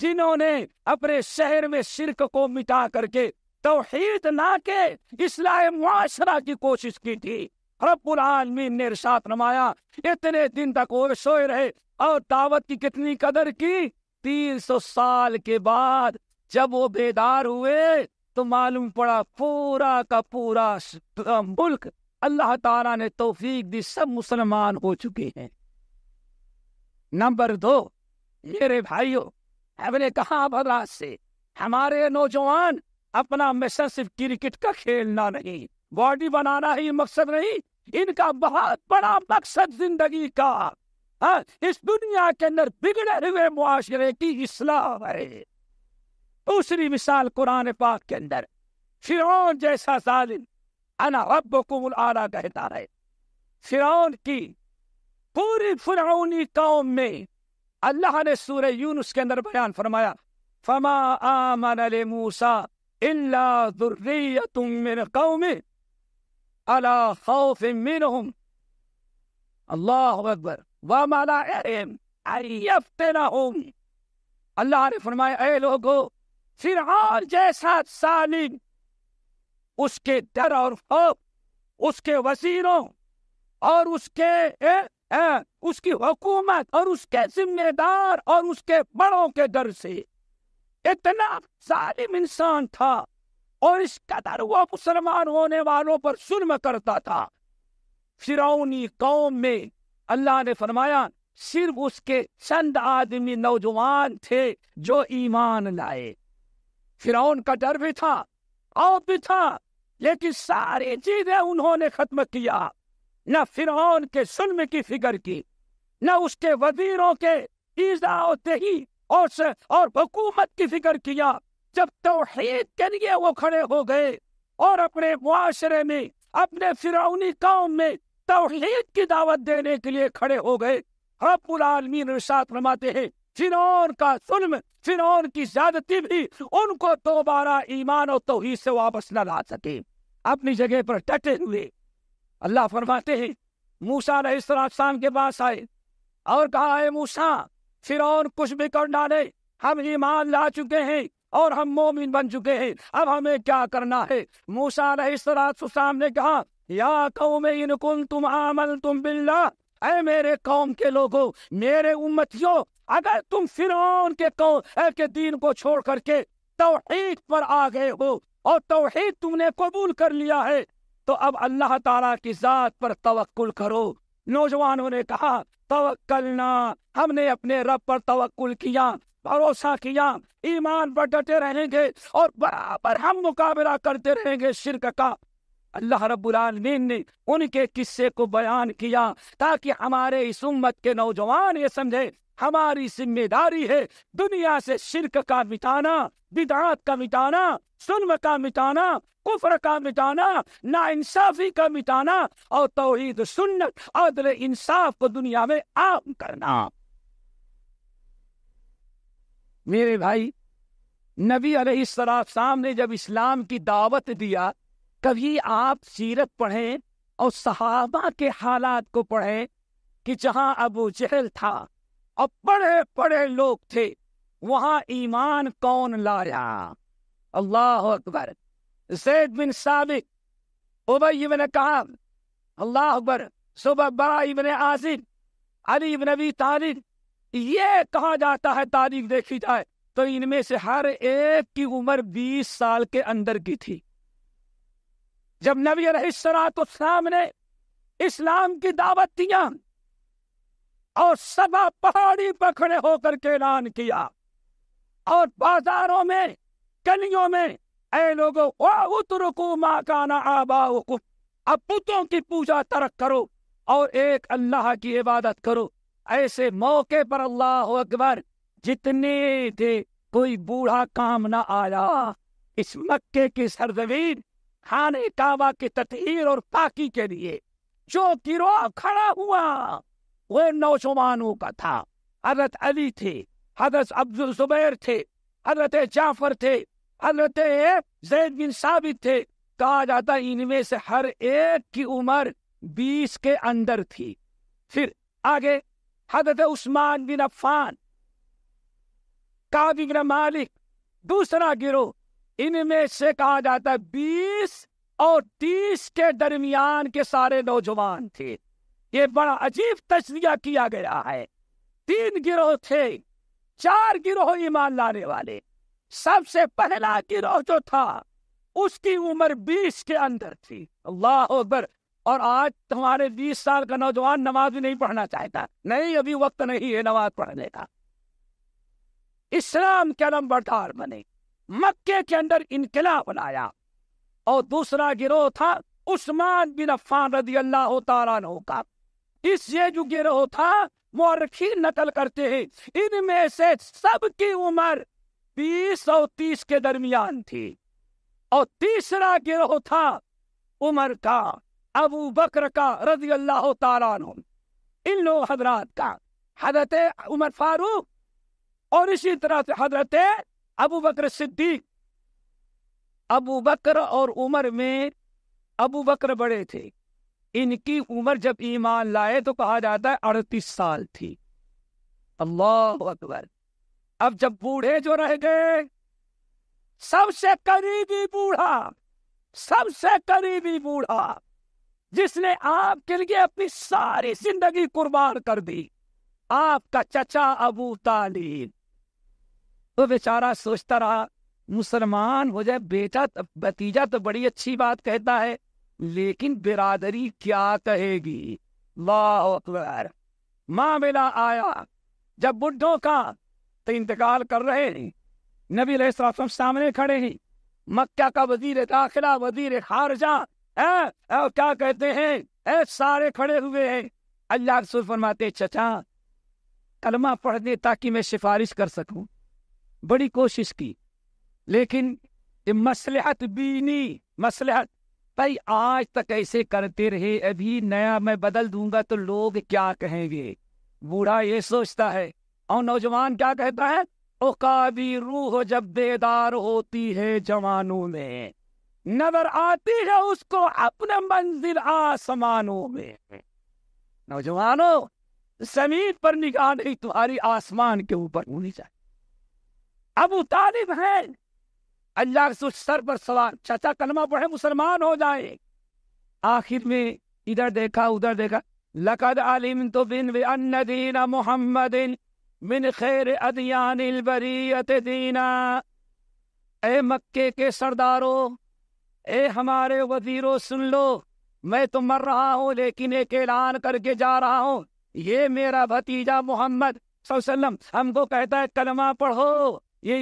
Speaker 1: जिन्होंने अपने शहर में शिरक को मिटा करके तोहीद ना के इस्लाह मुआशरा की कोशिश की थी रब्बुल आलमीन ने इरशाद नमाया इतने दिन तक वो सोए रहे और दावत की कितनी कदर की तीन सौ साल के बाद जब वो बेदार हुए तो मालूम पड़ा पूरा का पूरा मुल्क अल्लाह ताला ने तोफीक दी सब मुसलमान हो चुके हैं नंबर दो मेरे भाइयों हमने कहा बदराज से हमारे नौजवान अपना मिशन सिर्फ क्रिकेट का खेलना नहीं बॉडी बनाना ही मकसद नहीं इनका बहुत बड़ा मकसद जिंदगी का हाँ इस दुनिया के अंदर बिगड़े हुए मुआशरे की इसलाह है दूसरी मिसाल कुरान पाक के अंदर फिर जैसा जालिम अना रब आला कहता है फिर की पूरी फिरौनी कौम में अल्लाह ने सूर्य यूनुस के अंदर बयान फरमाया फमा आमन मूसा इल्ला दुर्रियतुम मिन कौमी अला खौफ अल्लाह अकबर लोगो फिरआन उसके डर और खौफ उसके वसीरों और उसके ए, ए, उसकी हुकूमत और उसके जिम्मेदार और उसके बड़ों के डर से इतना सालिम इंसान था और इस कदर वो मुसलमान होने वालों पर जुल्म करता था फिरौनी कौम में अल्लाह ने फरमाया सिर्फ उसके चंद आदमी नौजवान थे जो ईमान लाए फिरौन का डर भी था और भी था लेकिन सारे चीजें उन्होंने खत्म किया न फिरौन के जुल्म की फिक्र की न उसके वजीरों के ईजा और तही और, और हुकूमत की फिक्र किया जब तो के लिए वो खड़े हो गए और अपने मुआशरे में अपने फिरौनी कौम में तोहेद की दावत देने के लिए खड़े हो गए रबालमीन इर्शाद फरमाते हैं फिरौन का जुल्म फिरौन की ज्यादती भी उनको दोबारा ईमान और तोहहीद से वापस न ला सके अपनी जगह पर डटे हुए अल्लाह फरमाते हैं मूसा शाम के पास आए और कहा है मूसा फिरौन कुछ भी कर डाले हम ईमान ला चुके हैं और हम मोमिन बन चुके हैं अब हमें क्या करना है मूसा सलाम ने कहा या कौम कुल तुम आमल तुम बिल्ला ऐ मेरे कौम के लोगों मेरे उम्मतियों अगर तुम फिर के कौम के दीन को छोड़ करके तोहेद पर आ गए हो और तोहहीद तुमने कबूल कर लिया है तो अब अल्लाह ताला की जात पर तवक्ल करो नौजवानों ने कहा ना हमने अपने रब पर तवक्ल किया भरोसा किया ईमान पर डटे रहेंगे और बराबर हम मुकाबला करते रहेंगे शिरक का अल्लाह रब्बुल ने उनके किस्से को बयान किया ताकि हमारे इस उम्मत के नौजवान ये समझे हमारी जिम्मेदारी है दुनिया से शिरक का मिटाना बिदात का मिटाना सुनम का मिटाना कुफर का मिटाना ना इंसाफी का मिटाना और तोहहीद सुन्नत अदल इंसाफ को दुनिया में आम करना मेरे भाई नबी अलैहिस्सलाम ने जब इस्लाम की दावत दिया कभी आप सीरत पढ़ें और सहाबा के हालात को पढ़ें कि जहां अबू जहल था और पढ़े पढ़े लोग थे वहां ईमान कौन लाया अल्लाह अकबर जैद बिन साबिक उबई इबन अल्लाह अकबर सुबह बड़ा इबन आसिफ अली इबन अबी तारिक ये कहा जाता है तारीख देखी जाए तो इनमें से हर एक की उम्र 20 साल के अंदर की थी जब नबी सलाम ने इस्लाम की दावत दिया और सभा पहाड़ी पर खड़े होकर के ऐलान किया और बाजारों में कलियों में ऐ लोगों को माँ काना आबाओ अब पुतों की पूजा तरक करो और एक अल्लाह की इबादत करो ऐसे मौके पर अल्लाह अकबर जितने थे कोई बूढ़ा काम न आया इस मक्के की सरजमीन खाने काबा की तथहीर और पाकी के लिए जो गिरोह खड़ा हुआ वो नौजवानों का था हजरत अली थे हजरत अब्दुल जुबैर थे हजरत जाफर थे हजरत जैद बिन साबित थे कहा जाता इनमें से हर एक की उम्र बीस के अंदर थी फिर आगे हजरत उस्मान बिन अफान काबिन मालिक दूसरा गिरोह इनमें से कहा जाता है बीस और तीस के दरमियान के सारे नौजवान थे ये बड़ा अजीब तजिया किया गया है तीन गिरोह थे चार गिरोह ईमान लाने वाले सबसे पहला गिरोह जो था उसकी उम्र बीस के अंदर थी अल्लाह अकबर और आज तुम्हारे बीस साल का नौजवान नमाज भी नहीं पढ़ना चाहता नहीं अभी वक्त नहीं है नमाज पढ़ने का इस्लाम के अलम्बरदार बने मक्के के अंदर इनकलाब लाया और दूसरा गिरोह था उस्मान बिन अफान रदी अल्लाह तारानों का इससे जो गिरोह था मौरखी नकल करते हैं इनमें से सबकी उम्र बीस और तीस के दरमियान थी और तीसरा गिरोह था उमर का अबू बकर का रजी अल्लाह तारा इन लोग हजरात का हजरत उमर फारूक और इसी तरह से हजरत अबू बकर सिद्दीक अबू बकर और उमर में अबू बकर बड़े थे इनकी उम्र जब ईमान लाए तो कहा जाता है अड़तीस साल थी अल्लाह अकबर अब जब बूढ़े जो रह गए सबसे करीबी बूढ़ा सबसे करीबी बूढ़ा जिसने आपके लिए अपनी सारी जिंदगी कुर्बान कर दी आपका चचा अबू तालीब तो बेचारा सोचता रहा मुसलमान हो जाए बेटा तो भतीजा तो बड़ी अच्छी बात कहता है लेकिन बिरादरी क्या कहेगी वाह अकबर माँ बेला आया जब बुढ़ों का तो इंतकाल कर रहे हैं नबी सामने खड़े हैं मक्का का वजीर दाखिला वजीर खारजा आ, आ, क्या कहते हैं ऐ सारे खड़े हुए हैं अल्लाह रसूल फरमाते चचा कलमा पढ़ दे ताकि मैं सिफारिश कर सकूं बड़ी कोशिश की लेकिन मसलहत बीनी मसलहत भाई आज तक ऐसे करते रहे अभी नया मैं बदल दूंगा तो लोग क्या कहेंगे बूढ़ा ये सोचता है और नौजवान क्या कहता है ओ काबी रूह जब बेदार होती है जवानों में नजर आती है उसको अपने मंजिल आसमानों में नौजवानों जमीन पर निगाह नहीं तुम्हारी आसमान के ऊपर होनी चाहिए अब तालिब है अल्लाह के सर पर सवाल चाचा कलमा पढ़े मुसलमान हो जाए आखिर में इधर देखा उधर देखा लकद आलिम तो बिन दीन मोहम्मद बिन खैर अदियान दीना ए मक्के के सरदारों ए हमारे वजीरो सुन लो मैं तो मर रहा हूँ लेकिन एक ऐलान करके जा रहा हूँ ये मेरा भतीजा मोहम्मद हमको कहता है कलमा पढ़ो ये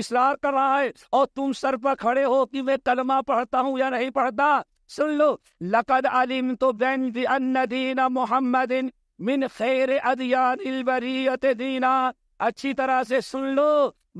Speaker 1: इशरार कर रहा है और तुम सर पर खड़े हो कि मैं कलमा पढ़ता हूँ या नहीं पढ़ता सुन लो लकद अलीम तो बैन मोहम्मद मिन खैर अदियात दीना अच्छी तरह से सुन लो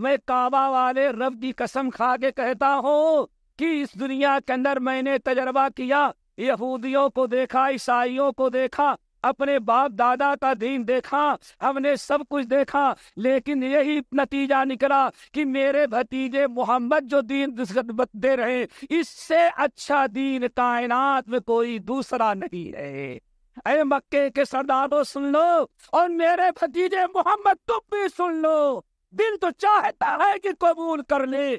Speaker 1: मैं काबा वाले रब की कसम खा के कहता हूँ कि इस दुनिया के अंदर मैंने तजर्बा किया यहूदियों को देखा ईसाइयों को देखा अपने बाप दादा का दीन देखा हमने सब कुछ देखा लेकिन यही नतीजा निकला कि मेरे भतीजे मोहम्मद जो दीन दे रहे इससे अच्छा दीन कायनात में कोई दूसरा नहीं है अरे मक्के के सरदारों सुन लो और मेरे भतीजे मोहम्मद तुम भी सुन लो दिल तो चाहता है कि कबूल कर ले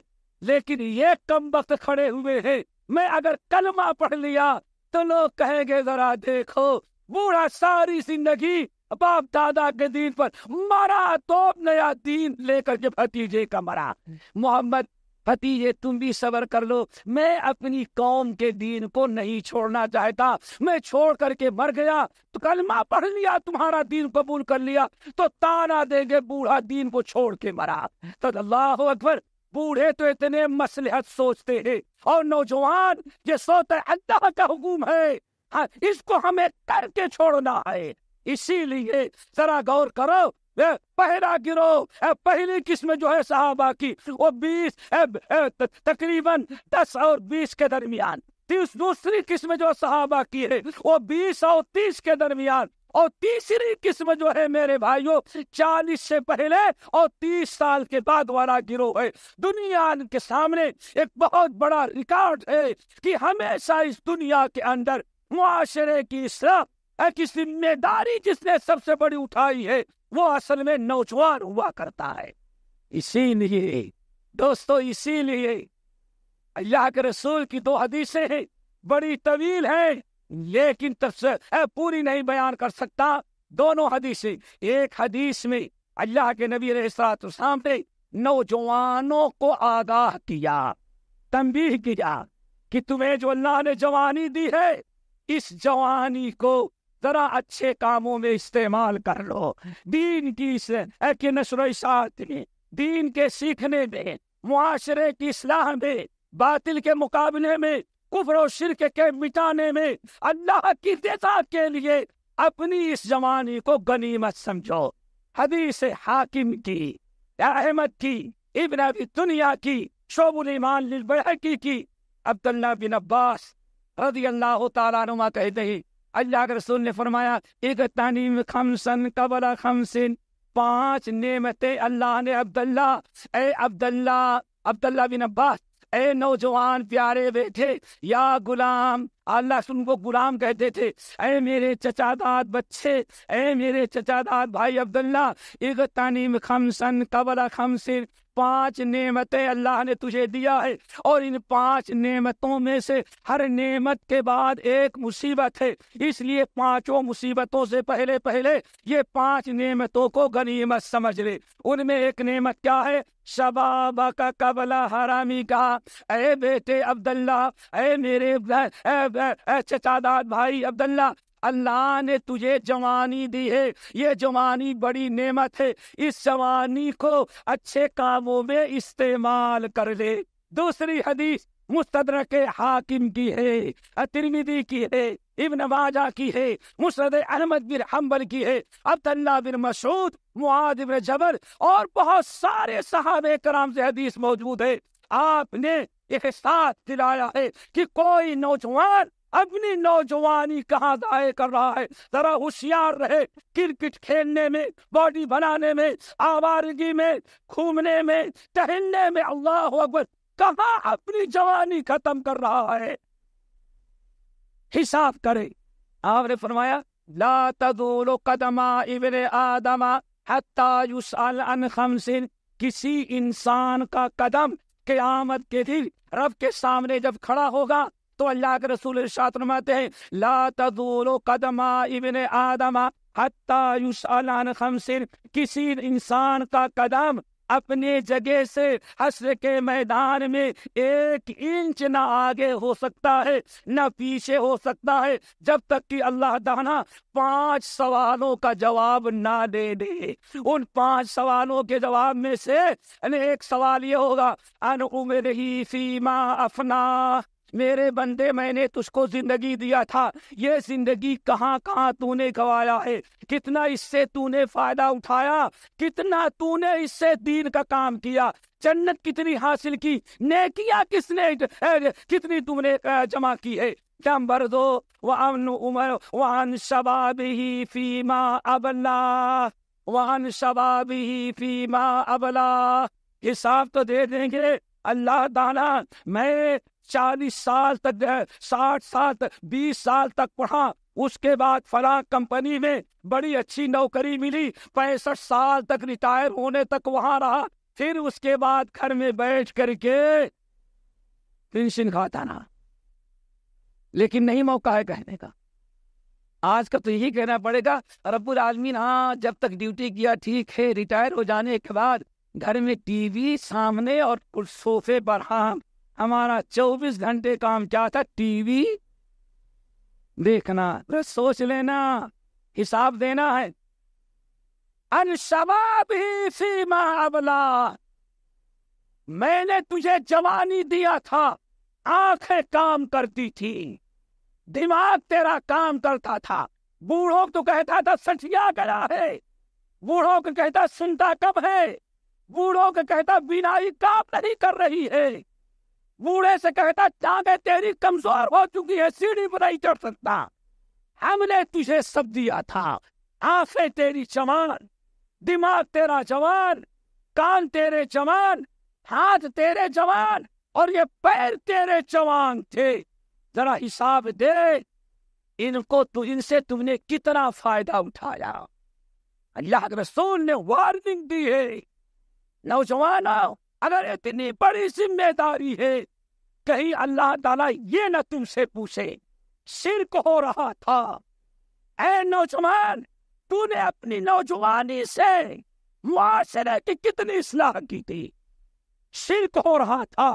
Speaker 1: लेकिन ये कम वक्त खड़े हुए हैं मैं अगर कलमा पढ़ लिया तो लोग कहेंगे जरा देखो बूढ़ा सारी जिंदगी बाप दादा के दीन पर मरा तो नया दीन लेकर के भतीजे का मरा मोहम्मद भतीजे तुम भी सबर कर लो मैं अपनी कौम के दीन को नहीं छोड़ना चाहता मैं छोड़ करके मर गया तो कलमा पढ़ लिया तुम्हारा दीन कबूल कर लिया तो ताना देंगे बूढ़ा दीन को छोड़ के मरा तो अल्लाह अकबर बूढ़े तो इतने मसलहत सोचते हैं और नौजवान ये सोते अल्लाह का हुकुम है हाँ, इसको हमें करके छोड़ना है इसीलिए जरा गौर करो पहरा गिरो पहली किस्म जो है साहबा की वो बीस तकरीबन दस और बीस के दरमियान दूसरी किस्म जो सहाबा की है वो बीस और तीस के दरमियान और तीसरी किस्म जो है मेरे भाइयों चालीस से पहले और तीस साल के बाद वाला गिरोह है दुनिया के सामने एक बहुत बड़ा रिकॉर्ड है कि हमेशा इस दुनिया के अंदर मुआशरे की एक जिम्मेदारी जिसने सबसे बड़ी उठाई है वो असल में नौजवान हुआ करता है इसीलिए दोस्तों इसीलिए अल्लाह के रसूल की दो हदीसें हैं बड़ी तवील हैं लेकिन तफसर पूरी नहीं बयान कर सकता दोनों हदीसें एक हदीस में अल्लाह के नबी साम ने नौजवानों को आगाह किया तंबीह किया कि तुम्हें जो अल्लाह ने जवानी दी है इस जवानी को जरा अच्छे कामों में इस्तेमाल कर लो दीन की इस नशर में दीन के सीखने में मुआरे की सलाह में बातिल के मुकाबले में कुफर और शिरक के मिटाने में अल्लाह की रजा के लिए अपनी इस जवानी को गनीमत समझो हदीस हाकिम की अहमद की इबन अभी दुनिया की शोबुल ईमान की की अब्दुल्ला बिन अब्बास रदी अल्लाह तुमा कहते हैं अल्लाह के रसूल ने फरमाया एक तानीम खमसन कबला खमसिन पांच नेमतें अल्लाह ने अब्दुल्ला ए अब्दुल्ला अब्दुल्ला बिन अब्बास ए नौजवान प्यारे बैठे या गुलाम अल्लाह को गुलाम कहते थे ए मेरे चचादाद बच्चे ए मेरे चचादाद भाई अब्दुल्ला इगतानी तानीम खमसन कबला खमसिर पांच नेमतें अल्लाह ने तुझे दिया है और इन पांच नेमतों में से हर नेमत के बाद एक मुसीबत है इसलिए पांचों मुसीबतों से पहले पहले ये पांच नेमतों को गनीमत समझ ले उनमें एक नेमत क्या है शबाब का कबला हरामी का ए बेटे अब्दुल्ला ए मेरे चचादाद भाई अब्दुल्ला अल्लाह ने तुझे जवानी दी है ये जवानी बड़ी नेमत है इस जवानी को अच्छे कामों में इस्तेमाल कर ले दूसरी हदीस मुस्तर के हाकिम की है अतिरमिदी की है इबन बाजा की है मुसरद अहमद बिन हम्बल की है अब्दुल्ला बिन मसूद मुआद बिन जबर और बहुत सारे साहब कराम से हदीस मौजूद है आपने एहसास दिलाया है कि कोई नौजवान अपनी नौजवानी कहाँ जाए कर रहा है जरा होशियार रहे क्रिकेट खेलने में बॉडी बनाने में आवारगी में घूमने में टहलने में अल्लाह अकबर कहा अपनी जवानी खत्म कर रहा है हिसाब करे आपने फरमाया ला तदोलो कदमा इबन आदमा हत्ता अन खमसिन किसी इंसान का कदम क़यामत के दिन रब के सामने जब खड़ा होगा तो अल्लाह के रसूल इरशाद फरमाते हैं ला तजूलो कदमा इबन आदमा हत्ता युसालान खमसिन किसी इंसान का कदम अपने जगह से हसर के मैदान में एक इंच ना आगे हो सकता है ना पीछे हो सकता है जब तक कि अल्लाह दाना पांच सवालों का जवाब ना दे दे उन पांच सवालों के जवाब में से एक सवाल ये होगा अन उम्र ही फीमा अफना मेरे बंदे मैंने तुझको जिंदगी दिया था ये जिंदगी कहाँ कहाँ तूने गवाया है कितना इससे तूने फायदा उठाया कितना तूने इससे दीन का काम किया जन्नत कितनी हासिल की नेकिया किसने कितनी तुमने जमा की है नंबर दो वन उमर वन शबाब ही फीमा अबला वन शबाब ही फीमा अबला हिसाब तो दे देंगे अल्लाह दाना मैं चालीस साल तक साठ साल तक बीस साल तक पढ़ा उसके बाद फला कंपनी में बड़ी अच्छी नौकरी मिली पैंसठ साल तक रिटायर होने तक वहां रहा फिर उसके बाद घर में बैठ करके पेंशन खाता ना लेकिन नहीं मौका है कहने का आज का तो यही कहना पड़ेगा रबुल आलमीन हाँ जब तक ड्यूटी किया ठीक है रिटायर हो जाने के बाद घर में टीवी सामने और सोफे पर हाँ हमारा चौबीस घंटे काम क्या था टीवी देखना तो सोच लेना हिसाब देना है अनशबाब ही सीमा अबला मैंने तुझे जवानी दिया था आंखें काम करती थी दिमाग तेरा काम करता था बूढ़ों को तो कहता था सठिया गया है बूढ़ों को कहता सुनता कब है बूढ़ों को कहता बिनाई काम नहीं कर रही है बूढ़े से कहता टांगे तेरी कमजोर हो चुकी है सीढ़ी पर नहीं चढ़ सकता हमने तुझे सब दिया था आंखें तेरी चमान दिमाग तेरा जवान कान तेरे जवान हाथ तेरे जवान और ये पैर तेरे जवान थे जरा हिसाब दे इनको तु, इनसे तुमने कितना फायदा उठाया अल्लाह के रसूल ने वार्निंग दी है नौजवान आओ अगर इतनी बड़ी जिम्मेदारी है कहीं अल्लाह ताला ये न तुमसे पूछे सिर्क हो रहा था ए नौजवान तूने अपनी नौजवानी से माशरे की कितनी इसलाह की थी शिरक हो रहा था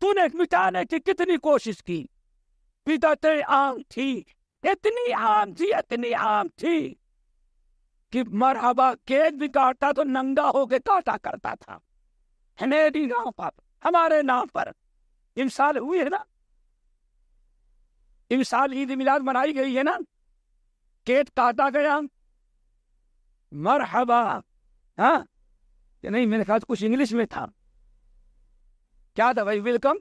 Speaker 1: तूने मिटाने की कितनी कोशिश की बिदतें आम थी इतनी आम थी इतनी आम थी कि मरहबा केद भी काटता तो नंगा होके काटा करता था हमेरी गांव पर हमारे नाम पर इमसाल हुई है ना इमसाल ईद मिलाद मनाई गई है ना केट काटा गया मरहबा हाँ नहीं मेरे ख्याल कुछ इंग्लिश में था क्या था भाई वेलकम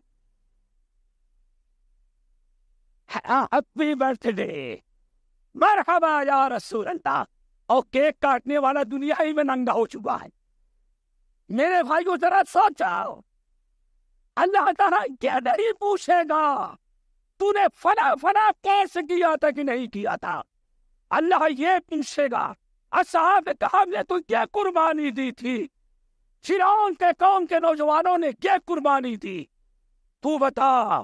Speaker 1: हैप्पी बर्थडे मरहबा या रसूल अल्लाह और केक काटने वाला दुनिया ही में नंगा हो चुका है मेरे को जरा सोचाओ अल्लाह तारा क्या नहीं पूछेगा तूने फना फना कैसे किया था कि नहीं किया था अल्लाह ये पूछेगा असहाब कहा ने तो क्या कुर्बानी दी थी चिराग के कौम के नौजवानों ने क्या कुर्बानी दी तू बता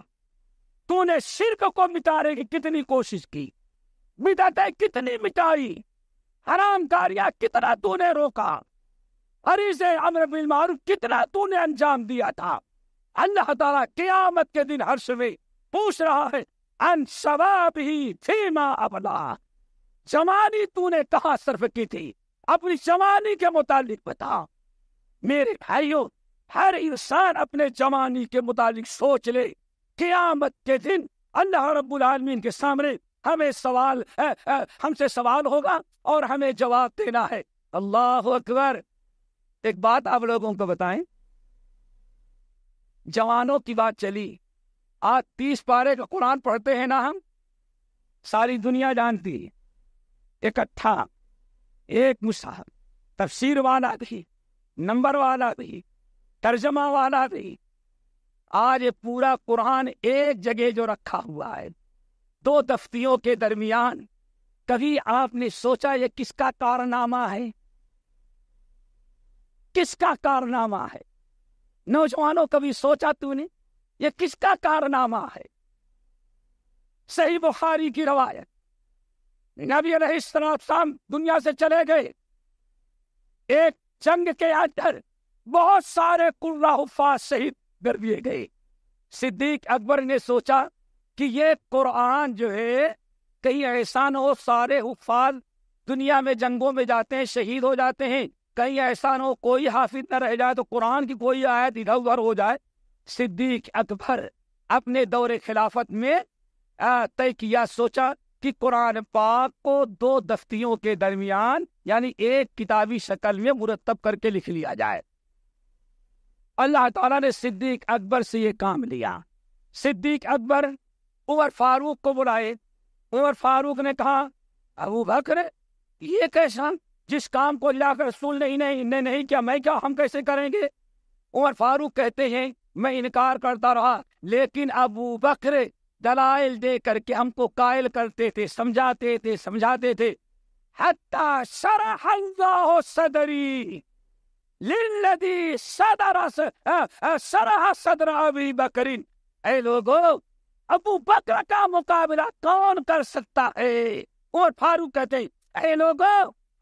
Speaker 1: तूने शिरक को मिटाने की कितनी कोशिश की मिटाते कितनी मिटाई हराम कारिया कितना तूने रोका अरे से अमर बिल मारूफ कितना तूने अंजाम दिया था अल्लाह ताला कियामत के दिन हर्ष में पूछ रहा है अन सवाब ही फीमा अबला जवानी तूने कहा सर्फ की थी अपनी जवानी के मुतालिक बता मेरे भाइयों हर इंसान अपने जवानी के मुतालिक सोच ले कियामत के दिन अल्लाह रब्बुल आलमीन के सामने हमें सवाल हमसे सवाल होगा और हमें जवाब देना है अल्लाह अकबर एक बात आप लोगों को बताएं जवानों की बात चली आज तीस पारे का कुरान पढ़ते हैं ना हम सारी दुनिया जानती है इकट्ठा एक मुसाह तफसीर वाला भी नंबर वाला भी तर्जमा वाला भी आज ये पूरा कुरान एक जगह जो रखा हुआ है दो दफ्तियों के दरमियान कभी आपने सोचा ये किसका कारनामा है किसका कारनामा है नौजवानों कभी सोचा तूने ये किसका कारनामा है सही बुखारी की रवायत नबी शाम दुनिया से चले गए एक जंग के अंदर बहुत सारे कुर्राफाज शहीद कर दिए गए सिद्दीक अकबर ने सोचा कि ये कुरान जो है कई एहसान हो सारे हुफाज दुनिया में जंगों में जाते हैं शहीद हो जाते हैं कहीं ऐसा ना हो कोई हाफिज न रह जाए तो कुरान की कोई आयत इधर उधर हो जाए सिद्दीक अकबर अपने दौरे खिलाफत में तय किया सोचा कि कुरान पाक को दो दफ्तियों के दरमियान यानी एक किताबी शक्ल में मुरतब करके लिख लिया जाए अल्लाह ताला ने सिद्दीक अकबर से ये काम लिया सिद्दीक अकबर उमर फारूक को बुलाए उमर फारूक ने कहा अबू बकर ये कैसा जिस काम को अल्लाह के रसूल ने इन्हें इन्हें नहीं किया मैं क्या हम कैसे करेंगे उमर फारूक कहते हैं मैं इनकार करता रहा लेकिन अबू बकर दलाइल दे करके हमको कायल करते थे समझाते थे समझाते थे सदरी लिल्लदी बकरिन ऐ लोगो अबू बकर का मुकाबला कौन कर सकता है और फारूक कहते ऐ लोगो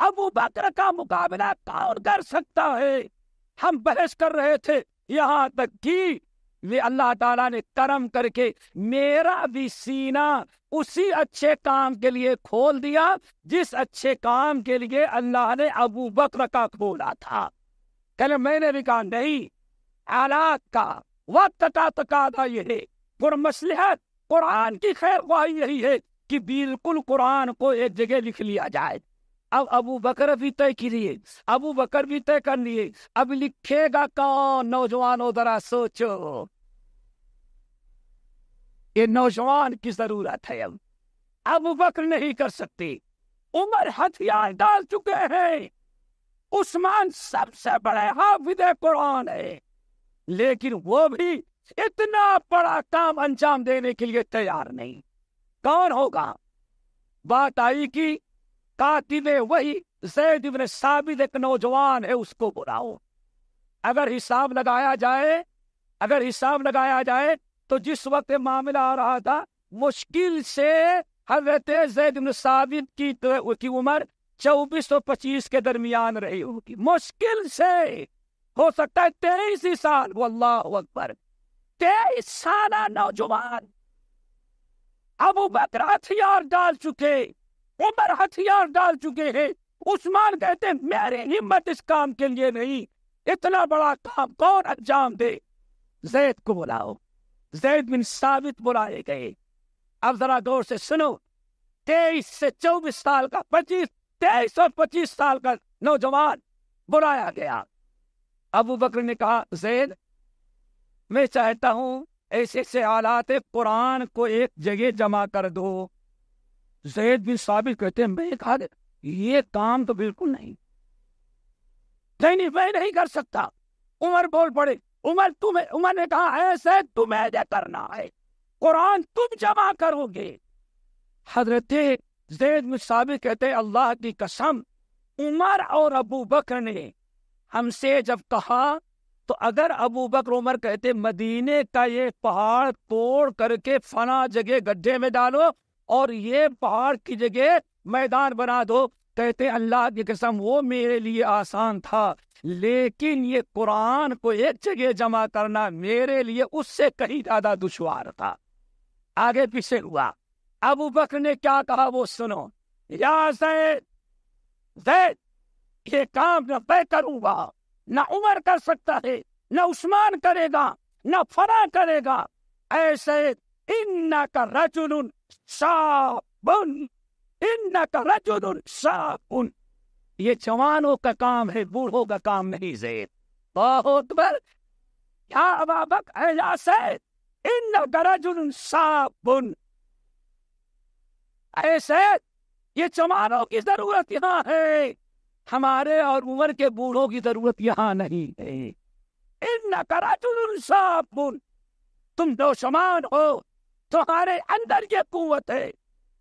Speaker 1: अबू बकर का मुकाबला कौन कर सकता है हम बहस कर रहे थे यहाँ तक कि वे अल्लाह ताला ने करम करके मेरा भी सीना उसी अच्छे काम के लिए खोल दिया जिस अच्छे काम के लिए अल्लाह ने अबू बकर का खोला था कहने मैंने भी कहा नहीं आलात का वक्त का तकादा यह है और मसलहत कुरान की खैर वाही यही है कि बिल्कुल कुरान को एक जगह लिख लिया जाए अब अबू बकर भी तय करिए अबू बकर भी तय कर लिए अब लिखेगा कौन नौजवानों जरा सोचो ये नौजवान की जरूरत है अब अबू बकर नहीं कर सकते उमर हथियार डाल चुके हैं उस्मान सबसे बड़े हाफिद कुरान है लेकिन वो भी इतना बड़ा काम अंजाम देने के लिए तैयार नहीं कौन होगा बात आई कि कातिब वही जैद इबन साबिद एक नौजवान है उसको बुलाओ अगर हिसाब लगाया जाए अगर हिसाब लगाया जाए तो जिस वक्त मामला आ रहा था मुश्किल से हजरत जैद इबन साबिद की, तो, की उम्र चौबीस सौ पच्चीस के दरमियान रही होगी मुश्किल से हो सकता है तेईस ही साल वो अल्लाह अकबर तेईस साल नौजवान अबू बकर हथियार डाल चुके उमर हथियार डाल चुके हैं उस्मान कहते मेरी हिम्मत इस काम के लिए नहीं इतना बड़ा काम कौन अंजाम दे जैद को बुलाओ जैद बिन साबित बुलाए गए अब जरा गौर से सुनो तेईस से चौबीस साल का पच्चीस तेईस और पच्चीस साल का नौजवान बुलाया गया अबू बकर ने कहा जैद मैं चाहता हूं ऐसे से आलात कुरान को एक जगह जमा कर दो जैद बिन साबित कहते हैं मैं कहा ये काम तो बिल्कुल नहीं नहीं नहीं मैं नहीं कर सकता उमर बोल पड़े उमर तुम्हें उमर ने कहा ऐसे तुम्हें ऐसा करना है कुरान तुम जमा करोगे हजरत जैद साबित कहते अल्लाह की कसम उमर और अबू बकर ने हमसे जब कहा तो अगर अबू बकर उमर कहते मदीने का ये पहाड़ तोड़ करके फना जगह गड्ढे में डालो और ये पहाड़ की जगह मैदान बना दो कहते अल्लाह की कसम वो मेरे लिए आसान था लेकिन ये कुरान को एक जगह जमा करना मेरे लिए उससे कहीं ज्यादा दुश्वार था आगे पीछे हुआ अबू बकर ने क्या कहा वो सुनो या जैद जैद ये काम न मैं करूंगा न उमर कर सकता है न उस्मान करेगा न फरा करेगा ऐसे इन्ना का रजुन साबुन इन्ना ये जवानों का काम है बूढ़ों का काम नहीं जेद बहुत बर या अबाबक है सैद साबुन ऐसे ये चमारों की जरूरत यहाँ है हमारे और उम्र के बूढ़ों की जरूरत यहाँ नहीं है इन साफ साबुन तुम दो समान हो तुम्हारे अंदर ये कुत है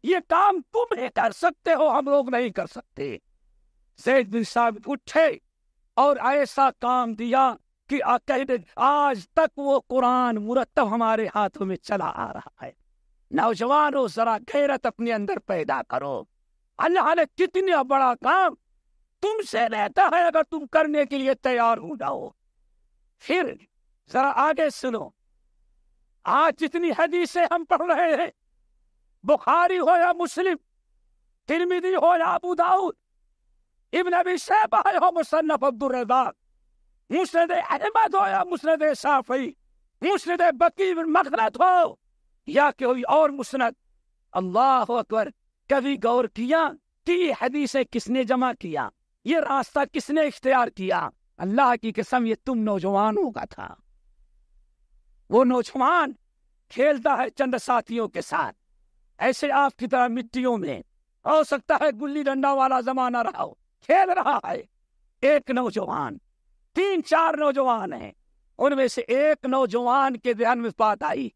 Speaker 1: ये काम तुम ही कर सकते हो हम लोग नहीं कर सकते साहब उठे और ऐसा काम दिया कि आज तक वो कुरान मुरतब हमारे हाथों में चला आ रहा है नौजवानों जरा गैरत अपने अंदर पैदा करो अल्लाह ने कितना बड़ा काम तुमसे रहता है अगर तुम करने के लिए तैयार हो जाओ फिर जरा आगे सुनो आज जितनी हदीसें हम पढ़ रहे हैं बुखारी हो या मुस्लिम तिरमिदी हो या अबू दाऊद इब्न अबी शैबा हो मुसन्नफ अब्दुल रजाक मुस्नद अहमद हो या मुस्नद साफी मुस्नद बकी मखरत हो या कोई और मुस्नद अल्लाह अकबर कभी गौर किया कि ये हदीसें किसने जमा किया ये रास्ता किसने इख्तियार किया अल्लाह की कसम ये तुम नौजवानों का था वो नौजवान खेलता है चंद साथियों के साथ ऐसे आपकी तरह मिट्टियों में हो सकता है गुल्ली डंडा वाला जमाना रहा हो खेल रहा है एक नौजवान तीन चार नौजवान हैं उनमें से एक नौजवान के ध्यान में बात आई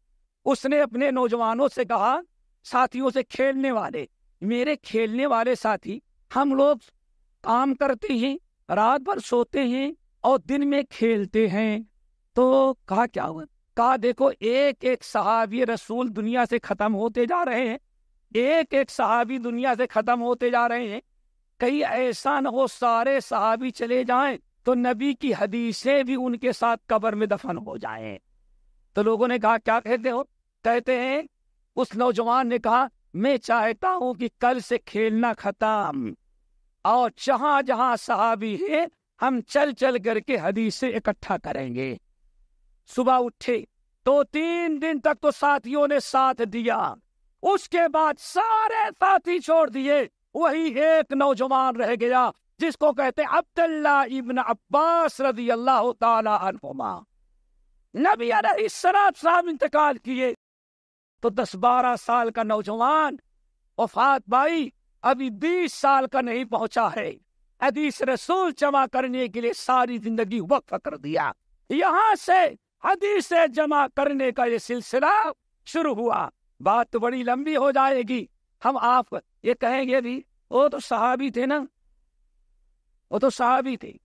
Speaker 1: उसने अपने नौजवानों से कहा साथियों से खेलने वाले मेरे खेलने वाले साथी हम लोग काम करते हैं रात भर सोते हैं और दिन में खेलते हैं तो कहा क्या हुआ कहा देखो एक एक सहाबी रसूल दुनिया से ख़त्म होते जा रहे हैं एक एक सहाबी दुनिया से ख़त्म होते जा रहे हैं कहीं ऐसा न हो सारे सहाबी चले जाएं तो नबी की हदीसें भी उनके साथ कब्र में दफन हो जाएं तो लोगों ने कहा क्या कहते हो कहते हैं उस नौजवान ने कहा मैं चाहता हूं कि कल से खेलना खत्म और जहां जहां सहाबी है हम चल चल करके हदीसें इकट्ठा करेंगे सुबह उठे तो तीन दिन तक तो साथियों ने साथ दिया उसके बाद सारे साथी छोड़ दिए वही एक नौजवान रह गया जिसको कहते अब्दुल्ला इब्न अब्बास रजी अल्लाह तुमा नबी साहब इंतकाल किए तो दस बारह साल का नौजवान वफात भाई अभी बीस साल का नहीं पहुंचा है अदीस रसूल जमा करने के लिए सारी जिंदगी वक्फ कर दिया यहां से हदीसें जमा करने का ये सिलसिला शुरू हुआ बात तो बड़ी लंबी हो जाएगी हम आप ये कहेंगे भी वो तो साहबी थे ना वो तो साहबी थे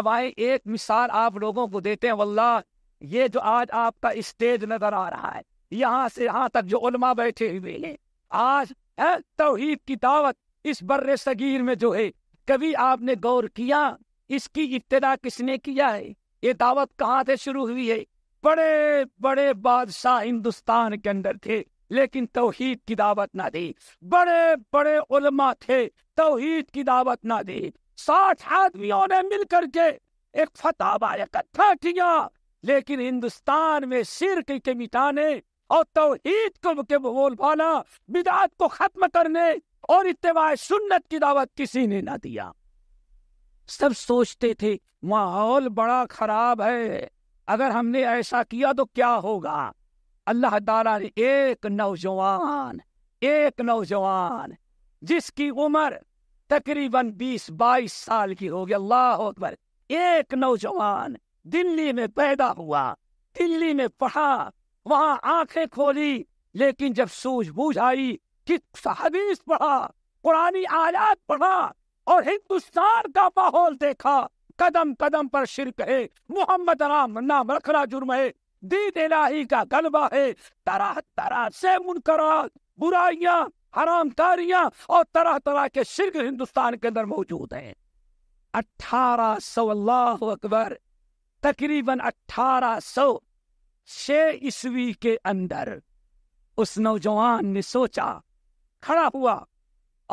Speaker 1: अब आए एक मिसाल आप लोगों को देते हैं वल्लाह ये जो आज आपका स्टेज नजर आ रहा है यहाँ से यहाँ तक जो उलमा बैठे हुए हैं आज है तोहीद की दावत इस बर्र सगीर में जो है कभी आपने गौर किया इसकी इब्तदा किसने किया है ये दावत कहाँ से शुरू हुई है बड़े बड़े बादशाह हिंदुस्तान के अंदर थे लेकिन तोहहीद की दावत ना दी बड़े बड़े उलमा थे तोहहीद की दावत ना दी साठ आदमियों ने मिलकर के एक फताबा इकट्ठा किया लेकिन हिंदुस्तान में सिर के मिटाने और तोहहीद को के बोल पाना बिदात को खत्म करने और इतवा सुन्नत की दावत किसी ने ना दिया सब सोचते थे माहौल बड़ा खराब है अगर हमने ऐसा किया तो क्या होगा अल्लाह ताला ने एक नौजवान एक नौजवान जिसकी उम्र तकरीबन 20 22 साल की होगी अल्लाह अकबर एक नौजवान दिल्ली में पैदा हुआ दिल्ली में पढ़ा वहां आंखें खोली लेकिन जब सूझबूझ आई कि हदीस पढ़ा पुरानी आयात पढ़ा और हिंदुस्तान का माहौल देखा कदम कदम पर शिरक है मोहम्मद राम नाम रखना जुर्म है दीन इलाही का गलबा है तरह तरह से मुनकरा बुराइयां हरामकारियां और तरह तरह के शिरक हिंदुस्तान के अंदर मौजूद हैं अठारह सौ अल्लाह अकबर तकरीबन अठारह सौ छः ईस्वी के अंदर उस नौजवान ने सोचा खड़ा हुआ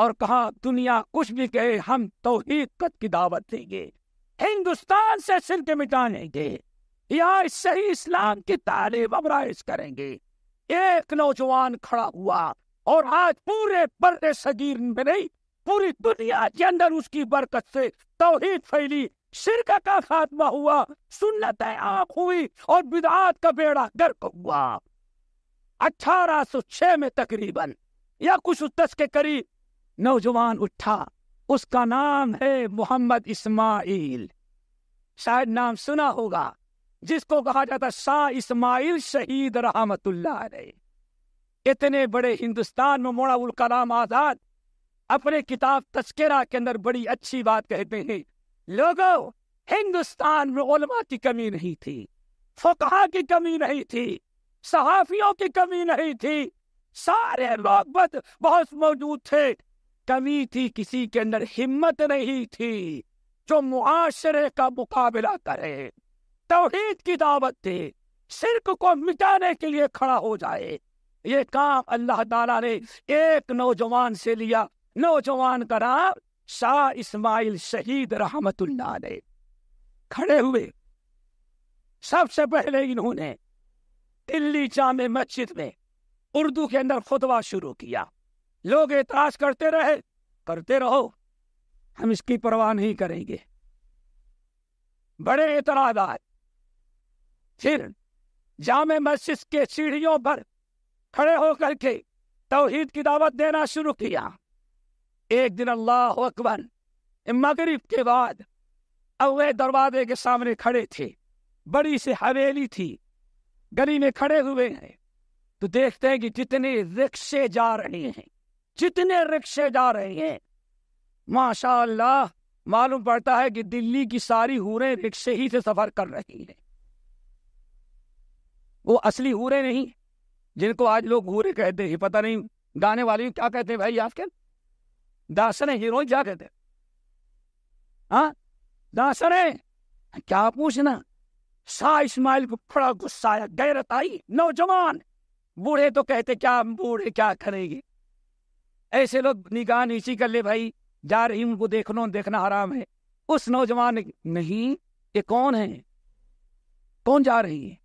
Speaker 1: और कहा दुनिया कुछ भी कहे हम तो ही कत की दावत देंगे हिंदुस्तान से सिरके मिटाने के यहाँ सही इस्लाम की तारीफ अबराइज करेंगे एक नौजवान खड़ा हुआ और आज पूरे बड़े सगीर में नहीं पूरी दुनिया के अंदर उसकी बरकत से तोहहीद फैली शिरका का खात्मा हुआ सुन्नत आप हुई और बिदात का बेड़ा गर्क हुआ अठारह सौ छह में तकरीबन या कुछ उस दस के करीब नौजवान उठा उसका नाम है मोहम्मद इस्माइल शायद नाम सुना होगा जिसको कहा जाता शाह इस्माइल शहीद रहमतुल्ला इतने बड़े हिंदुस्तान में मोड़ाउल कलाम आजाद अपने किताब तस्करा के अंदर बड़ी अच्छी बात कहते हैं लोगों हिंदुस्तान में उलमा की कमी नहीं थी फुकहा की कमी नहीं थी सहाफियों की कमी नहीं थी सारे लोग बहुत मौजूद थे कमी थी किसी के अंदर हिम्मत नहीं थी जो मुआशरे का मुकाबला करे तोहेद की दावत थी शिरक को मिटाने के लिए खड़ा हो जाए ये काम अल्लाह ताला ने एक नौजवान से लिया नौजवान का नाम शाह इस्माइल शहीद रहमतुल्ला ने खड़े हुए सबसे पहले इन्होंने दिल्ली जामे मस्जिद में उर्दू के अंदर खुतबा शुरू किया लोग एतराज करते रहे करते रहो हम इसकी परवाह नहीं करेंगे बड़े एतराज आए फिर जाम मस्जिद के सीढ़ियों पर खड़े होकर के तोहहीद की दावत देना शुरू किया एक दिन अल्लाह अकबर मगरिब के बाद अब वे दरवाजे के सामने खड़े थे बड़ी सी हवेली थी गली में खड़े हुए हैं तो देखते हैं कि जितने रिक्शे जा रहे हैं जितने रिक्शे जा रहे हैं माशाल्लाह मालूम पड़ता है कि दिल्ली की सारी हूरें रिक्शे ही से सफर कर रही हैं वो असली हूरे नहीं जिनको आज लोग हूरे कहते हैं पता नहीं गाने वाले क्या कहते हैं भाई आपके दासने हीरो क्या कहते हैं हाँ दासने क्या पूछना शाह इस्माइल को बड़ा गुस्सा आया गैरत आई नौजवान बूढ़े तो कहते क्या बूढ़े क्या करेंगे ऐसे लोग निगाह नीची कर ले भाई जा रही उनको देखना देखना हराम है उस नौजवान ने नहीं ये कौन है कौन जा रही है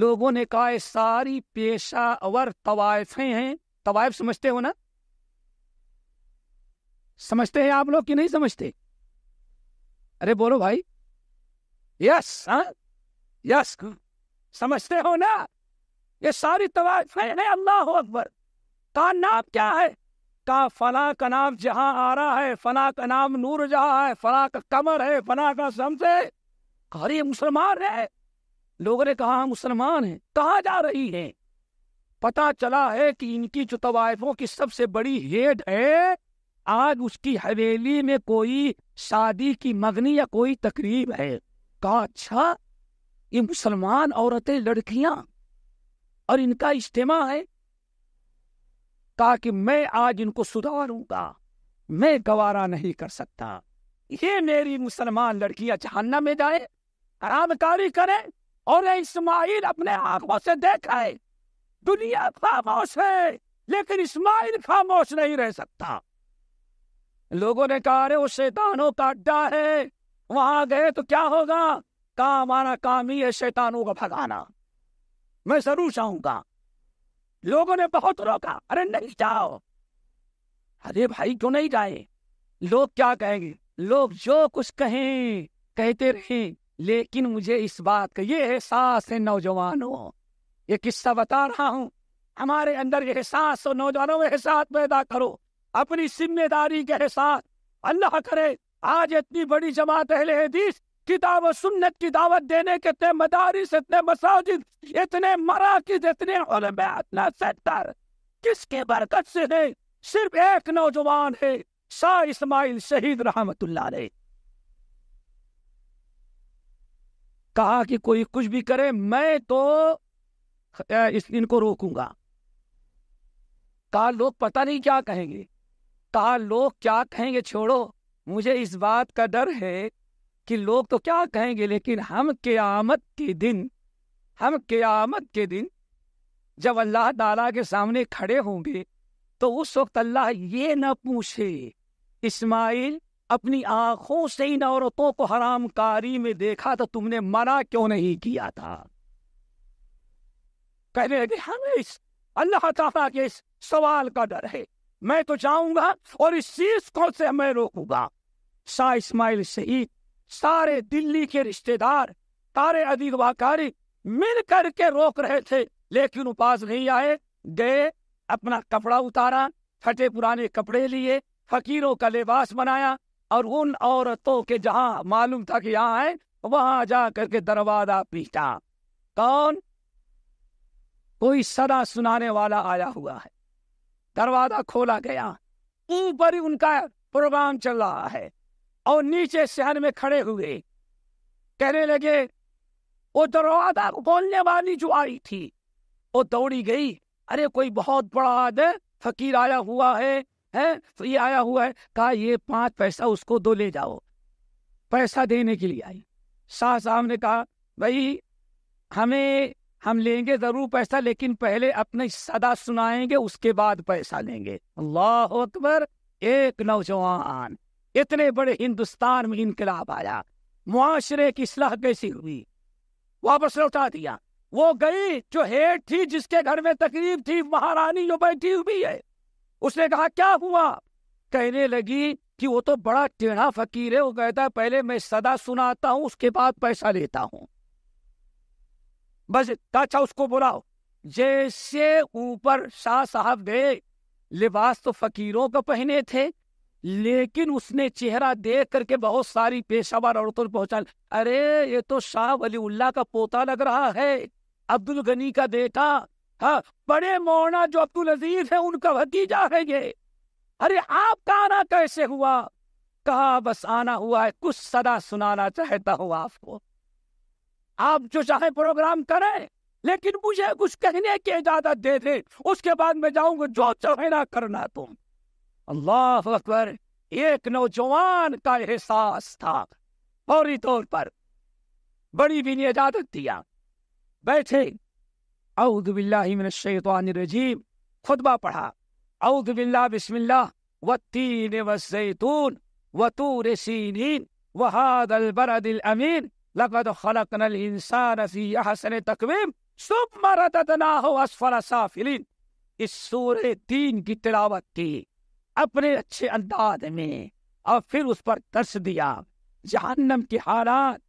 Speaker 1: लोगों ने कहा सारी पेशावर तवायफे हैं तवायफ समझते हो ना समझते हैं आप लोग कि नहीं समझते अरे बोलो भाई यस हाँ यस समझते हो ना ये सारी तवायफे हैं अल्लाह अकबर का नाम क्या है का फना का नाम जहां आ रहा है फना का नाम नूर जहां है फना का कमर है फना का शम्स है अरे मुसलमान है लोगों ने कहा हाँ, मुसलमान है कहा जा रही है पता चला है कि इनकी जो तवायफों की सबसे बड़ी हेड है आज उसकी हवेली में कोई शादी की मगनी या कोई तकरीब है कहा अच्छा ये मुसलमान औरतें लड़कियां और इनका इज्तम है ताकि मैं आज इनको सुधारूंगा मैं गवारा नहीं कर सकता ये मेरी मुसलमान लड़कियां जहन्ना में जाए आरामकारी करे और इस्माइल अपने आंखों से देख आए दुनिया खामोश है लेकिन इस्माइल खामोश नहीं रह सकता लोगों ने कहा अरे वो शैतानों का अड्डा है वहां गए तो क्या होगा काम आना काम ही है शैतानों का भगाना मैं जरूर चाहूंगा लोगों ने बहुत रोका अरे नहीं जाओ अरे भाई क्यों नहीं जाए लोग क्या कहेंगे लोग जो कुछ कहें कहते रहे लेकिन मुझे इस बात का ये एहसास है नौजवानों ये किस्सा बता रहा हूँ हमारे अंदर ये एहसास हो नौजवानों में एहसास पैदा करो अपनी जिम्मेदारी के एहसास अल्लाह करे आज इतनी बड़ी जमात अहले हदीस किताब सुन्नत की दावत देने के इतने मदारिस इतने मसाजिद इतने मराकिज इतने सेंटर किसके बरकत से है सिर्फ एक नौजवान है शाह इस्माइल शहीद रहमतुल्ला ने कहा कि कोई कुछ भी करे मैं तो इस इनको रोकूंगा कहा लोग पता नहीं क्या कहेंगे कहा लोग क्या कहेंगे छोड़ो मुझे इस बात का डर है कि लोग तो क्या कहेंगे लेकिन हम क़यामत के दिन हम क़यामत के दिन जब अल्लाह ताला के सामने खड़े होंगे तो उस वक्त अल्लाह ये न पूछे इस्माइल अपनी आंखों से इन औरतों को हरामकारी में देखा तो तुमने मना क्यों नहीं किया था कहने लगे हमें इस अल्लाह ताला के इस सवाल का डर है मैं तो जाऊंगा और इस चीज को से मैं रोकूंगा शाह इस्माइल सही सारे दिल्ली के रिश्तेदार सारे अधिकारी मिल करके रोक रहे थे लेकिन उपास नहीं आए गए अपना कपड़ा उतारा फटे पुराने कपड़े लिए फकीरों का लिबास बनाया और उन औरतों के जहां मालूम था कि यहाँ है वहां जा करके दरवाजा पीटा कौन कोई सदा सुनाने वाला आया हुआ है दरवाजा खोला गया ऊपर ही उनका प्रोग्राम चल रहा है और नीचे शहर में खड़े हुए कहने लगे वो दरवाजा खोलने वाली जो आई थी वो दौड़ी गई अरे कोई बहुत बड़ा फकीर आया हुआ है है तो ये आया हुआ है कहा ये पांच पैसा उसको दो ले जाओ पैसा देने के लिए आई शाह साहब ने कहा भाई हमें हम लेंगे जरूर पैसा लेकिन पहले अपने सदा सुनाएंगे उसके बाद पैसा लेंगे अल्लाह अकबर एक नौजवान इतने बड़े हिंदुस्तान में इनकलाब आया मुआशरे की सलाह कैसी हुई वापस लौटा दिया वो गई जो हेड थी जिसके घर में तकलीफ थी महारानी जो बैठी हुई है उसने कहा क्या हुआ कहने लगी कि वो तो बड़ा टेढ़ा फकीर है वो कहता है पहले मैं सदा सुनाता हूं उसके बाद पैसा लेता हूं बस अच्छा उसको बुलाओ जैसे ऊपर शाह साहब गए लिबास तो फकीरों का पहने थे लेकिन उसने चेहरा देख करके बहुत सारी पेशावर औरतों ने पहुंचा अरे ये तो शाह वली उल्लाह का पोता लग रहा है अब्दुल गनी का बेटा हाँ बड़े मोना जो अब्दुल अजीज है उनका भतीजा है ये अरे आपका आना कैसे हुआ कहा बस आना हुआ है कुछ सदा सुनाना चाहता हूं आपको आप जो चाहे प्रोग्राम करें लेकिन मुझे कुछ कहने की इजाजत दे दे उसके बाद मैं जाऊंगा जो चाहे ना करना तुम अल्लाह अकबर एक नौजवान का एहसास था फौरी तौर पर बड़ी भी इजाजत दिया बैठे अउदबिल्लाजीब खुतबा पढ़ा बिल्ला बिस्मिल्ला व तीन व वजैतून व तूर सीन वहादल बरदिल अमीन लकद खलकनल इंसान फी अहसन तकवीम सुब मरदना हो असफर साफिलिन इस सूर तीन की तिलावत की अपने अच्छे अंदाज में और फिर उस पर तरस दिया जहन्नम के हालात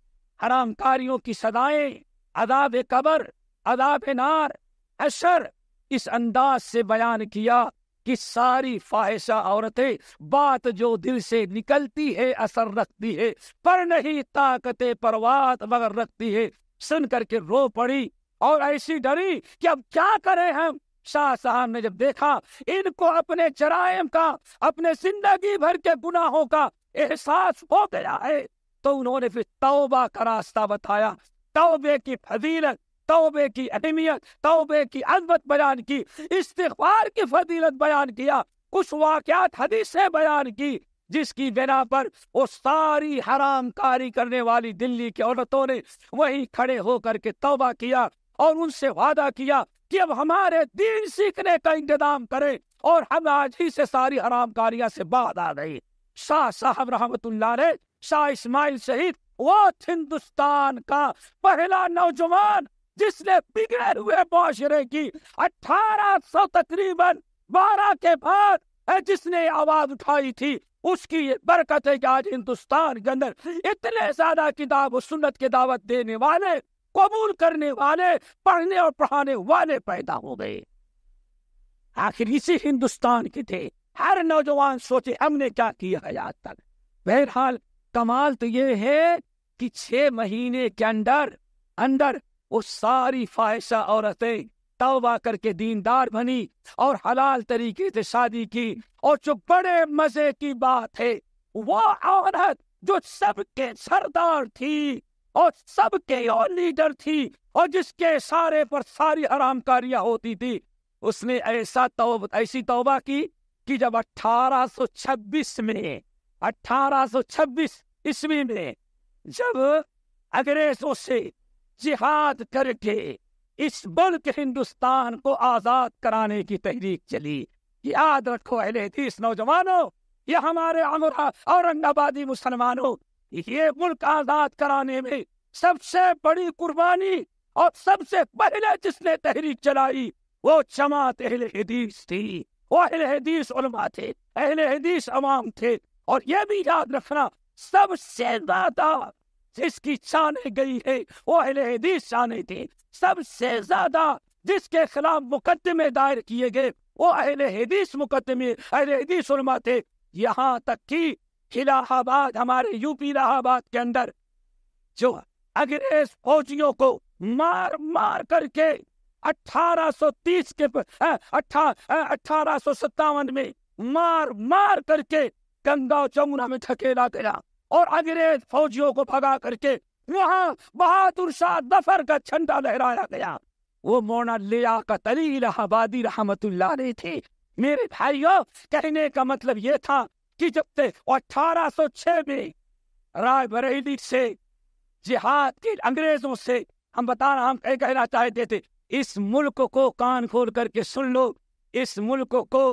Speaker 1: हरामकारियों की सदाएं अदाब कबर अदाब नार अशर इस अंदाज से बयान किया कि सारी फाहिशा औरतें बात जो दिल से निकलती है असर रखती है पर नहीं ताकत परवात मगर रखती है सुन करके रो पड़ी और ऐसी डरी कि अब क्या करें हम शाह साहब ने जब देखा इनको अपने जरायम का अपने जिंदगी भर के गुनाहों का एहसास हो गया है तो उन्होंने फिर तौबा का रास्ता बताया तौबे की फजीलत तौबे की अहमियत तौबे की अजमत बयान की इस्तफार की फजीलत बयान किया कुछ वाक्यात हदीसे बयान की जिसकी बिना पर वो सारी हरामकारी करने वाली दिल्ली की औरतों ने वहीं खड़े होकर के तौबा किया और उनसे वादा किया कि अब हमारे दीन सीखने का इंतजाम करें और हम आज ही से सारी हराम कारिया से बात आ गई शाह साहब रहमत ने शाह इस्माइल शहीद वो हिंदुस्तान का पहला नौजवान जिसने बिगड़े हुए माशरे की अठारह सौ तकरीबन बारह के बाद जिसने आवाज उठाई थी उसकी बरकत है कि आज हिंदुस्तान के अंदर इतने ज्यादा किताब और सुन्नत की दावत देने वाले कबूल करने वाले पढ़ने और पढ़ाने वाले पैदा हो गए आखिर इसी हिंदुस्तान के थे हर नौजवान सोचे हमने क्या किया है आज तक बहरहाल कमाल तो ये है कि छह महीने के अंदर अंदर वो सारी फाहिशा औरतें तौबा करके दीनदार बनी और हलाल तरीके से शादी की और जो बड़े मजे की बात है वो औरत जो सबके सरदार थी और सबके और लीडर थी और जिसके सारे पर सारी हरामकारियां होती थी उसने ऐसा तौब ऐसी तौबा की कि जब 1826 में 1826 ईस्वी में जब अंग्रेजों से जिहाद करके इस मुल्क हिंदुस्तान को आजाद कराने की तहरीक चली याद रखो अहले हदीस नौजवानों ये हमारे औरंगाबादी मुसलमानों ये मुल्क आजाद कराने में सबसे बड़ी कुर्बानी और सबसे पहले जिसने तहरीक चलाई वो जमात अहल हदीस थी वो अहल हदीस उलमा थे अहल हदीस अवाम थे और ये भी याद रखना सबसे ज्यादा जिसकी छाने गई है वो अहल हदीस छाने थे सबसे ज्यादा जिसके खिलाफ मुकदमे दायर किए गए वो अहल हदीस मुकदमे अहल हदीस उलमा थे यहाँ तक की इलाहाबाद हमारे यूपी इलाहाबाद के अंदर जो अंग्रेज फौजियों को मार मार करके 1830 के अट्ठा अठारह में मार मार करके गंगा जमुना में ठकेला गया और अंग्रेज फौजियों को भगा करके वहां बहादुर शाह दफर का झंडा लहराया गया वो मोना लिया का तली इलाहाबादी रहमतुल्ला थे मेरे भाइयों कहने का मतलब ये था कि जब थे अठारह सौ छह में राय बरेली से जिहाद के अंग्रेजों से हम बता रहा हम कहना चाहते थे इस मुल्क को कान खोल करके सुन लो इस मुल्क को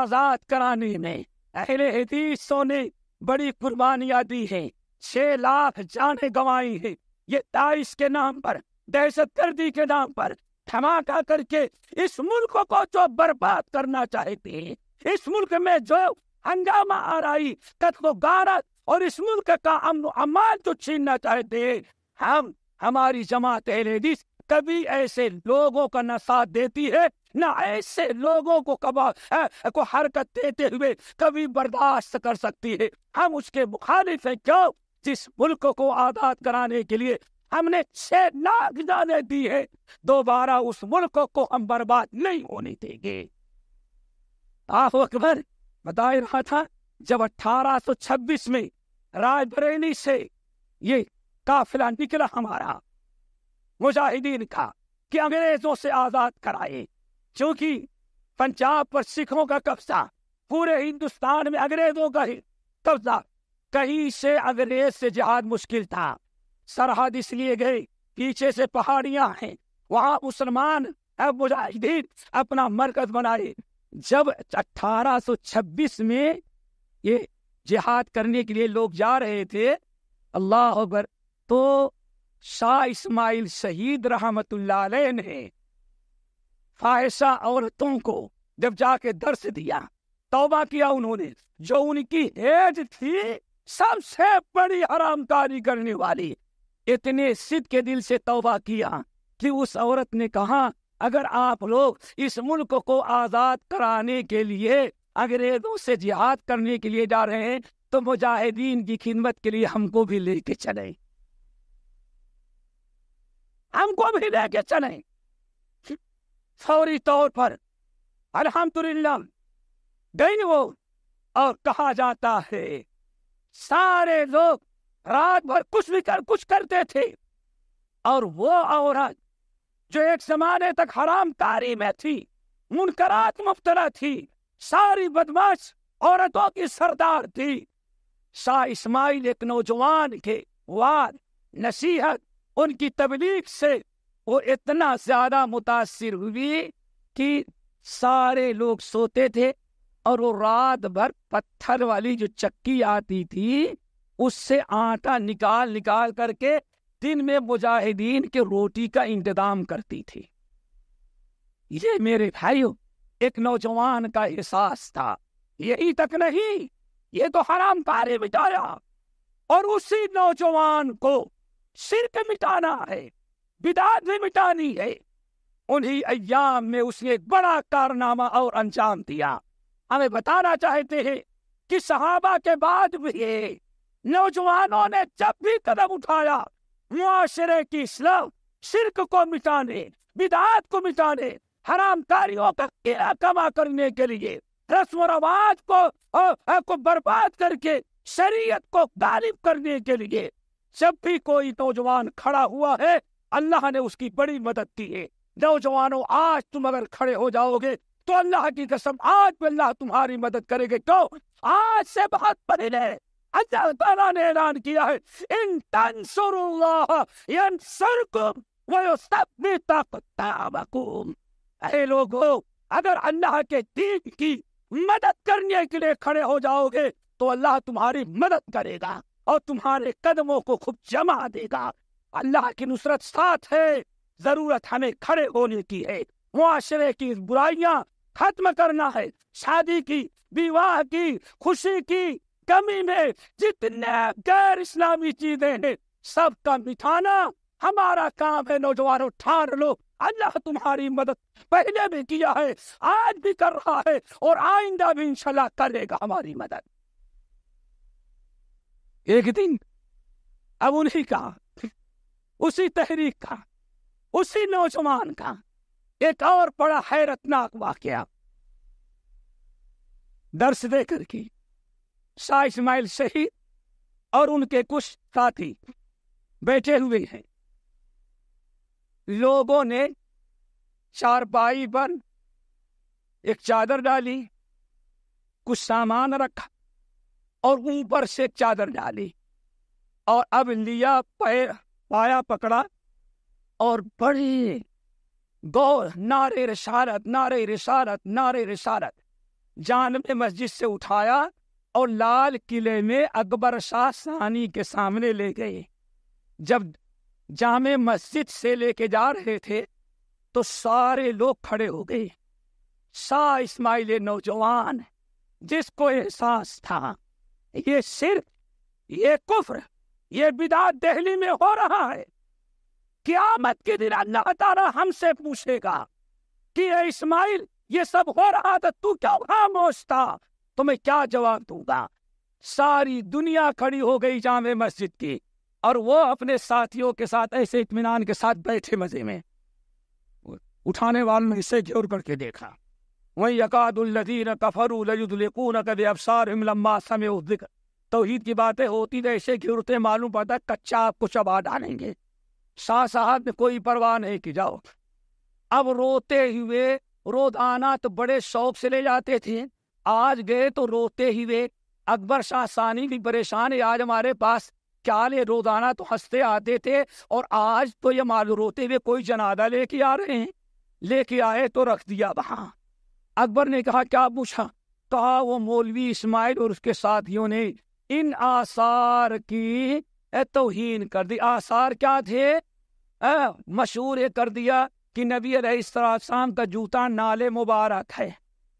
Speaker 1: आजाद कराने में अहले हदीसों ने बड़ी कुर्बानियां दी है छह लाख जाने गंवाई है ये ताइश के नाम पर दहशत गर्दी के नाम पर धमाका करके इस मुल्क को जो बर्बाद करना चाहते हैं इस मुल्क में जो हंगामा रही कतलो गारत और इस मुल्क का अमन अमान तो छीनना चाहते हैं हम हमारी जमात हदीस कभी ऐसे लोगों का न साथ देती है न ऐसे लोगों को कबा आ, को हरकत देते हुए कभी बर्दाश्त कर सकती है हम उसके मुखालिफ है क्यों जिस मुल्क को आज़ाद कराने के लिए हमने छह लाख जाने दी है दोबारा उस मुल्क को हम बर्बाद नहीं होने देंगे आप अकबर बता रहा था जब 1826 में रायबरेली से ये काफिला निकला हमारा मुजाहिदीन का कि अंग्रेजों से आजाद कराए क्योंकि पंजाब पर सिखों का कब्जा पूरे हिंदुस्तान में अंग्रेजों का ही कब्जा कहीं से अंग्रेज से जहाद मुश्किल था सरहद इसलिए गए पीछे से पहाड़ियां हैं वहां मुसलमान अब मुजाहिदीन अपना मरकज बनाए जब 1826 में ये जिहाद करने के लिए लोग जा रहे थे अल्लाह अकबर तो शाह इस्माइल शहीद रहमत ने फाहिशा औरतों को जब जाके दर्श दिया तौबा किया उन्होंने जो उनकी हेज थी सबसे बड़ी हरामकारी करने वाली इतने सिद्ध के दिल से तौबा किया कि उस औरत ने कहा अगर आप लोग इस मुल्क को आज़ाद कराने के लिए अंग्रेजों से जिहाद करने के लिए जा रहे हैं तो मुजाहिदीन की खिदमत के लिए हमको भी लेके चले हमको भी लेके चले फौरी तौर पर अलहमदुल्ला गई वो और कहा जाता है सारे लोग रात भर कुछ भी कर कुछ करते थे और वो औरत जो एक जमाने तक हराम तारी में थी मुनकरात मुफ्तरा थी सारी बदमाश औरतों की सरदार थी शाह इस्माइल एक नौजवान के वार नसीहत उनकी तबलीग से वो इतना ज्यादा मुतासर हुई कि सारे लोग सोते थे और वो रात भर पत्थर वाली जो चक्की आती थी उससे आटा निकाल निकाल करके दिन में मुजाहिदीन के रोटी का इंतजाम करती थी ये मेरे भाइयों एक नौजवान का एहसास था यही तक नहीं ये तो हराम कार्य मिटाया और उसी नौजवान को सिर्फ मिटाना है बिदात भी मिटानी है उन्हीं अयाम में उसने एक बड़ा कारनामा और अंजाम दिया हमें बताना चाहते हैं कि सहाबा के बाद भी नौजवानों ने जब भी कदम उठाया मुआशरे की इस्लाम शिरक को मिटाने बिदात को मिटाने हरामकारियों का कमा करने के लिए रस्म रवाज को को बर्बाद करके शरीयत को गालिब करने के लिए जब भी कोई नौजवान खड़ा हुआ है अल्लाह ने उसकी बड़ी मदद की है नौजवानों आज तुम अगर खड़े हो जाओगे तो अल्लाह की कसम आज भी अल्लाह तुम्हारी मदद करेगा क्यों आज से बहुत पहले ने ऐलान किया है इन अगर अल्लाह के दीन की मदद करने के लिए खड़े हो जाओगे तो अल्लाह तुम्हारी मदद करेगा और तुम्हारे कदमों को खूब जमा देगा अल्लाह की नुसरत साथ है जरूरत हमें खड़े होने की है मुआशरे की बुराइयां खत्म करना है शादी की विवाह की खुशी की कमी में जितने गैर इस्लामी चीजें हैं सब का मिठाना हमारा काम है नौजवानों ठान लो अल्लाह तुम्हारी मदद पहले भी किया है आज भी कर रहा है और आइंदा भी इंशाल्लाह करेगा हमारी मदद एक दिन अब उन्हीं का उसी तहरीक का उसी नौजवान का एक और बड़ा हैरतनाक वाकया दर्श देकर की शाह इस्माइल शहीद और उनके कुछ साथी बैठे हुए हैं लोगों ने चारपाई पर एक चादर डाली कुछ सामान रखा और ऊपर से चादर डाली और अब लिया पैर पाया पकड़ा और बड़ी गौर नारे रिसारत नारे रिसारत नारे रिसारत जान में मस्जिद से उठाया और लाल किले में अकबर शाह सानी के सामने ले गए जब जाम मस्जिद से लेके जा रहे थे तो सारे लोग खड़े हो गए शाह इस्माइल नौजवान जिसको एहसास था ये सिर्फ ये कुफ्र ये बिदा दहली में हो रहा है क्या मत के दिन अल्लाह तारा हमसे पूछेगा कि ये इस्माइल ये सब हो रहा था तू क्या खामोश था तो मैं क्या जवाब दूंगा सारी दुनिया खड़ी हो गई जाम मस्जिद की और वो अपने साथियों के साथ ऐसे इतमान के साथ बैठे मजे में उठाने वालों ने इसे घेर करके देखा वही यकादुल्लदीन कफरू लजुदलकून कभी अफसार लम्बा समय उदिक तोहहीद की बातें होती तो ऐसे घिरते मालूम पड़ता कच्चा आपको चबा डालेंगे शाह साहब ने कोई परवाह नहीं की जाओ अब रोते हुए रोदाना तो बड़े शौक से ले जाते थे आज गए तो रोते ही वे अकबर शाह सानी भी परेशान है आज हमारे पास क्या ले रोजाना तो हंसते आते थे और आज तो ये माल रोते हुए कोई जनादा लेके आ रहे हैं लेके आए तो रख दिया वहां अकबर ने कहा क्या पूछा कहा वो मौलवी इस्माइल और उसके साथियों ने इन आसार की तोहीन कर दी आसार क्या थे मशहूर कर दिया कि नबी अलैहिस्सलाम का जूता नाले मुबारक है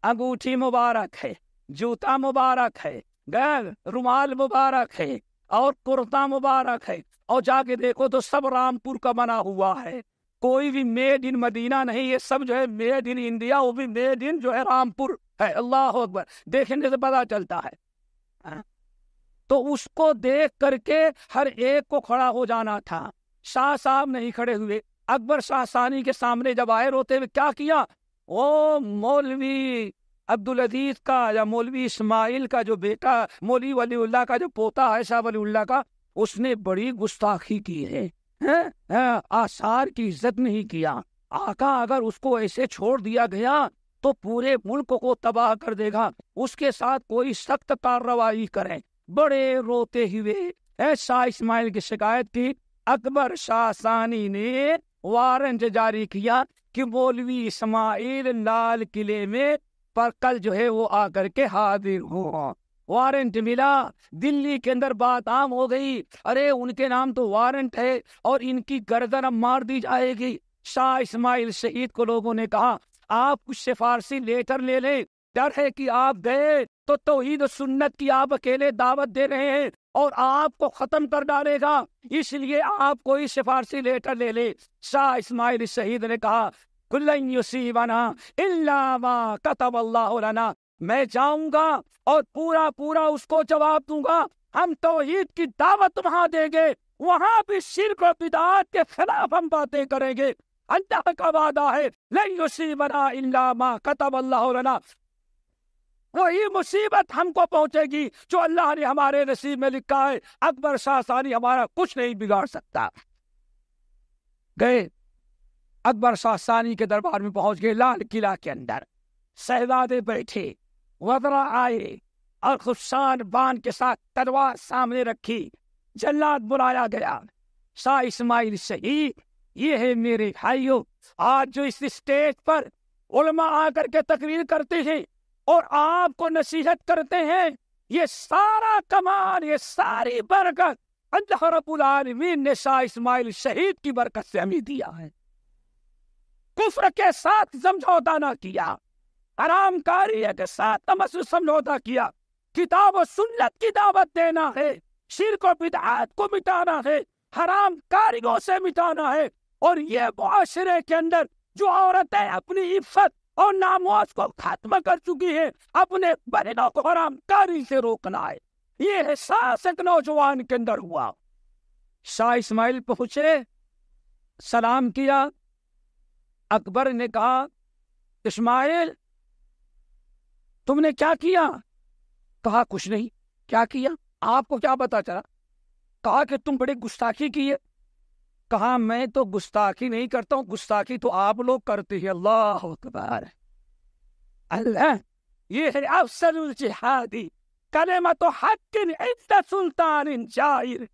Speaker 1: अंगूठी मुबारक है जूता मुबारक है गैर रुमाल मुबारक है और कुर्ता मुबारक है और जाके देखो तो सब रामपुर का बना हुआ है कोई भी मेड इन मदीना नहीं ये सब जो है मेड इन इंडिया वो भी मेड इन जो है रामपुर है अल्लाह अकबर देखने से तो पता चलता है आ? हाँ। तो उसको देख करके हर एक को खड़ा हो जाना था शाह साहब नहीं खड़े हुए अकबर शाह सानी के सामने जब आए रोते हुए क्या किया ओ मौलवी अब्दुल अजीज का या मौलवी इस्माइल का जो बेटा मौलवी वली का जो पोता है शाह का उसने बड़ी गुस्ताखी की है, है? है? आसार की इज्जत नहीं किया आका अगर उसको ऐसे छोड़ दिया गया तो पूरे मुल्क को तबाह कर देगा उसके साथ कोई सख्त कार्रवाई करे बड़े रोते हुए ऐसा इस्माइल की शिकायत की अकबर शाह सानी ने वारंट जारी किया कि मौलवी इस्माइल लाल किले में पर कल जो है वो आकर के हाजिर हुआ वारंट मिला दिल्ली के अंदर बात आम हो गई अरे उनके नाम तो वारंट है और इनकी गर्दन अब मार दी जाएगी शाह इस्माइल शहीद को लोगों ने कहा आप कुछ सिफारसी लेटर ले लें डर है कि आप गए तो तोहीद सुन्नत की आप अकेले दावत दे रहे हैं और आपको खत्म कर डालेगा इसलिए आप कोई सिफारसी लेटर ले ले शाह इस्माइल शहीद ने कहा मैं जाऊंगा और पूरा पूरा उसको जवाब दूंगा हम तो ईद की दावत वहां देंगे वहां भी सिर को बिदात के खिलाफ हम बातें करेंगे अल्लाह का वादा है लयुसी बना इलामा कतब अल्लाह वही मुसीबत हमको पहुंचेगी जो अल्लाह ने हमारे नसीब में लिखा है अकबर शाह सानी हमारा कुछ नहीं बिगाड़ सकता गए अकबर शाह सानी के दरबार में पहुंच गए लाल किला के अंदर शहजादे बैठे वदरा आए और खुशान बान के साथ तलवार सामने रखी जल्लाद बुलाया गया शाह इस्माइल शहीद ये है मेरे भाइयों आज जो इस स्टेज पर उलमा आकर के तकरीर करते हैं और आपको नसीहत करते हैं ये सारा कमाल ये सारी बरकत अल्लाह रबुल आलमीन ने शाह इस्माइल शहीद की बरकत से हमें दिया है कुफर के साथ समझौता ना किया आराम कार्य के साथ तमस समझौता किया किताब और सुन्नत की दावत देना है शिर को बिदात को मिटाना है हराम कारियों से मिटाना है और ये मुआशरे के अंदर जो औरतें अपनी इफ्फत और नामोज को खत्म कर चुकी है अपने बहनों को हराम कारी से रोकना है ये एहसास एक नौजवान के अंदर हुआ शाह इस्माइल पहुंचे सलाम किया अकबर ने कहा इस्माइल तुमने क्या किया कहा कुछ नहीं क्या किया आपको क्या पता चला कहा कि तुम बड़े गुस्ताखी की है कहा मैं तो गुस्ताखी नहीं करता हूं गुस्ताखी तो आप लोग करते हैं अल्लाह अकबर अल्लाह ये है अफसर जिहादी कलेमा तो हकिन सुल्तान जाहिर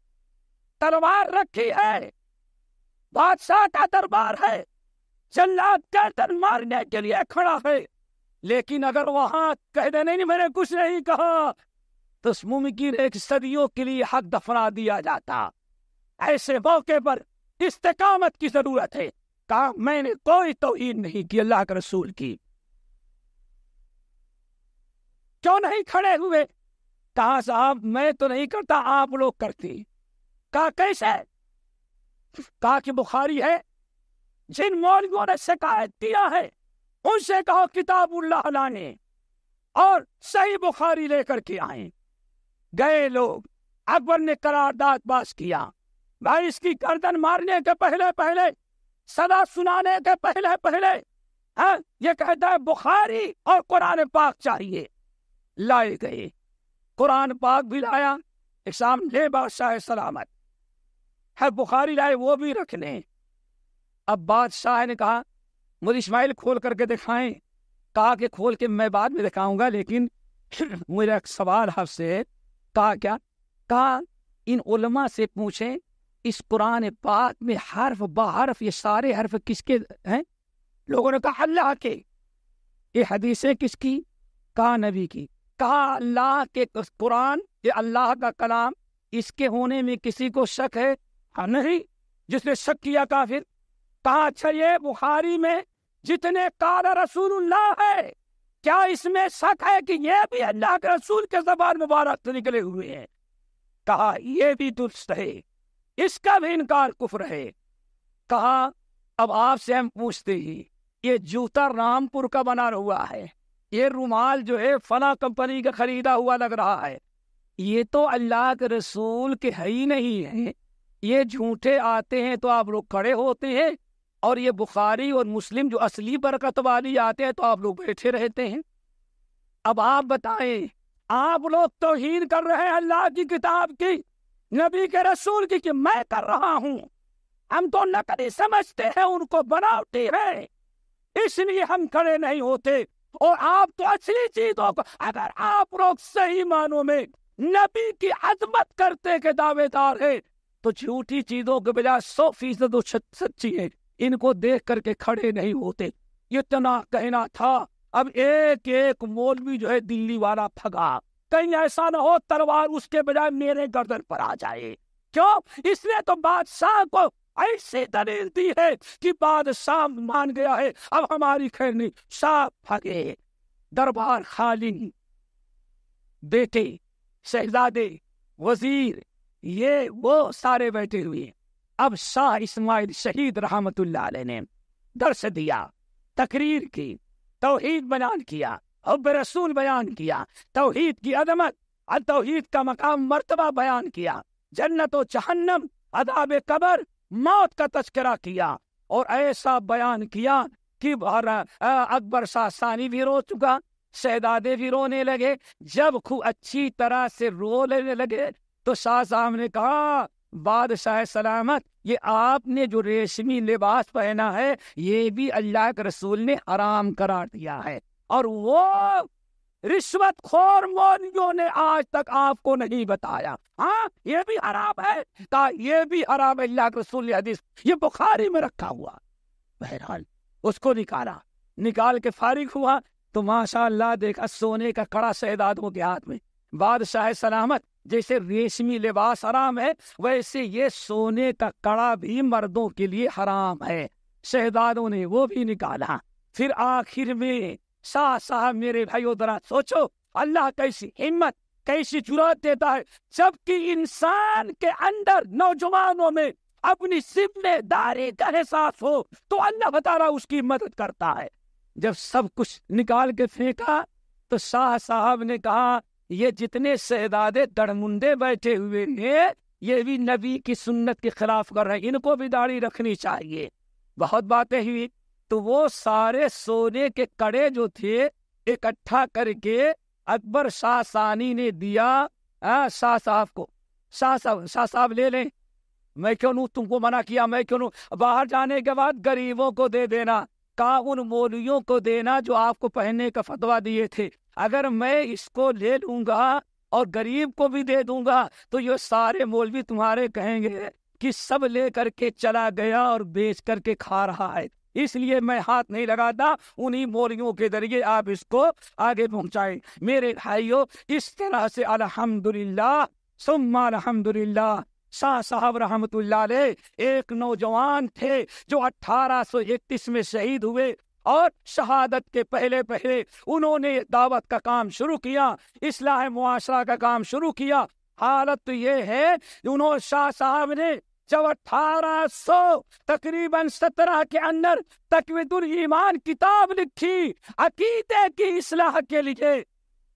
Speaker 1: तलवार रखी है बादशाह का दरबार है जल्लाद कैदर मारने के लिए खड़ा है लेकिन अगर वहां कह दे नहीं मैंने कुछ नहीं कहा तो उस मुमकिन एक सदियों के लिए हक दफना दिया जाता ऐसे मौके पर इस्तेकामत की जरूरत है कहा मैंने कोई तो नहीं की अल्लाह के रसूल की क्यों नहीं खड़े हुए कहा साहब मैं तो नहीं करता आप लोग करती कहा कैसे कहा कि बुखारी है जिन मौलवियों ने शिकायत किया है उनसे कहो किताबुल्लाह लाने और सही बुखारी लेकर के आए गए लोग अकबर ने करारदाद पास किया भाई इसकी गर्दन मारने के पहले पहले सदा सुनाने के पहले पहले हाँ ये कहता है बुखारी और कुरान पाक चाहिए लाए गए कुरान पाक भी लाया इस्लाम ले बादशाह सलामत है बुखारी लाए वो भी रख लें अब बादशाह ने कहा मुझे इस्माइल खोल करके दिखाएं कहा कि खोल के मैं बाद में दिखाऊंगा लेकिन मेरा सवाल आपसे कहा क्या कहा इन उलमा से पूछें इस कुरान पाक में हर्फ बहरफ ये सारे हर्फ किसके हैं लोगों ने कहा अल्लाह के ये हदीसें किसकी कहा नबी की कहा अल्लाह के कुरान ये अल्लाह का कलाम इसके होने में किसी को शक है हाँ, नहीं जिसने शक किया काफिर कहा अच्छा ये बुखारी में जितने कार रसूलुल्लाह है क्या इसमें शक है कि ये भी अल्लाह के रसूल के जबान मुबारक से निकले हुए हैं कहा यह भी दुरुस्त है इसका भी इनकार कुफ रहे कहा अब आपसे हम पूछते ही ये जूता रामपुर का बना हुआ है ये रुमाल जो है फला कंपनी का खरीदा हुआ लग रहा है ये तो अल्लाह के रसूल के है ही नहीं है ये झूठे आते हैं तो आप लोग खड़े होते हैं और ये बुखारी और मुस्लिम जो असली बरकत वाली आते हैं तो आप लोग बैठे रहते हैं अब आप बताएं आप लोग हीन कर रहे हैं अल्लाह की किताब की नबी के रसूल की कि मैं कर रहा हूं हम तो नकली समझते हैं उनको बनावटी है इसलिए हम खड़े नहीं होते और आप तो अच्छी चीजों को अगर आप लोग सही मानो में नबी की अजमत करते के दावेदार है तो झूठी चीजों के बजाय सौ फीसद सच्ची है इनको देख करके खड़े नहीं होते इतना कहना था अब एक एक मौलवी जो है दिल्ली वाला फगा कहीं ऐसा ना हो तलवार उसके बजाय मेरे गर्दन पर आ जाए क्यों इसने तो बादशाह को ऐसे दलील दी है कि बादशाह मान गया है अब हमारी खैर नहीं साफ फगे दरबार खाली बेटे शहजादे वजीर ये वो सारे बैठे हुए हैं अब शाह इसमाइल शहीद रहमत ने दर्श दिया तकरीर की तोहहीद बयान किया अब रसूल बयान किया तोहहीद की अदमत और का मकाम मर्तबा बयान किया जन्नत व जहन्नम अदाब कबर मौत का तस्करा किया और ऐसा बयान किया कि अकबर शाह सानी भी रो चुका शहदादे भी रोने लगे जब खूब अच्छी तरह से रो लेने लगे तो शाह ने कहा बादशाह सलामत ये आपने जो रेशमी लिबास पहना है ये भी अल्लाह के रसूल ने आराम करार दिया है और वो रिश्वत खोर मोलियों ने आज तक आपको नहीं बताया हाँ ये भी हराम है का ये भी हराम है अल्लाह के रसूल ने हदीस ये बुखारी में रखा हुआ बहरहाल उसको निकाला निकाल के फारिग हुआ तो माशा देखा सोने का कड़ा हो के हाथ में बादशाह सलामत जैसे रेशमी लिबास हराम है वैसे ये सोने का कड़ा भी मर्दों के लिए हराम है शहदादों ने वो भी निकाला फिर आखिर में शाह साहब मेरे भाइयों दरा सोचो अल्लाह कैसी हिम्मत कैसी चुरात देता है जबकि इंसान के अंदर नौजवानों में अपनी जिम्मेदारी का एहसास हो तो अल्लाह बता रहा उसकी मदद करता है जब सब कुछ निकाल के फेंका तो शाह साहब ने कहा ये जितने शहजादे दड़मुंडे बैठे हुए हैं ये भी नबी की सुन्नत के खिलाफ कर रहे हैं इनको भी दाढ़ी रखनी चाहिए बहुत बातें हुई तो वो सारे सोने के कड़े जो थे इकट्ठा करके अकबर शाह सानी ने दिया हाँ, शाह साहब को शाह साहब शाह साहब ले लें मैं क्यों नू तुमको मना किया मैं क्यों नू बाहर जाने के बाद गरीबों को दे देना का उन मोलियों को देना जो आपको पहनने का फतवा दिए थे अगर मैं इसको ले लूंगा और गरीब को भी दे दूंगा तो ये सारे मौलवी तुम्हारे कहेंगे कि सब ले करके चला गया और बेच करके खा रहा है इसलिए मैं हाथ नहीं लगाता उन्हीं मोरियों के जरिए आप इसको आगे पहुंचाएं मेरे भाइयों इस तरह से अल्हम्दुलिल्लाह सुम्मा अल्हम्दुलिल्लाह शाह साहब रहमतुल्लाह एक नौजवान थे जो 1831 में शहीद हुए और शहादत के पहले पहले उन्होंने दावत का काम शुरू किया इसलाह मुआशरा का काम शुरू किया हालत तो ये है उन्होंने शाह साहब ने जब अठारह सौ तकरीबन सत्रह के अंदर तकविदुल ईमान किताब लिखी अकीदे की इसलाह के लिए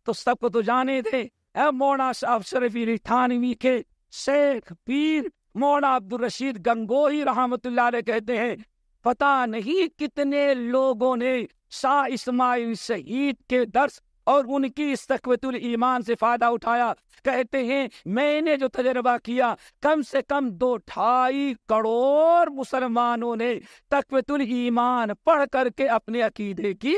Speaker 1: तो सबको तो जाने दे मोना साहब शरीफी रिठानवी के शेख पीर मौना अब्दुल रशीद गंगोही रहा कहते हैं पता नहीं कितने लोगों ने शाह इस्माइल शहीद के दर्श और उनकी तकवतुल ईमान से फायदा उठाया कहते हैं मैंने जो तजर्बा किया कम से कम दो ढाई करोड़ मुसलमानों ने तकवतुल ईमान पढ़ करके अपने अकीदे की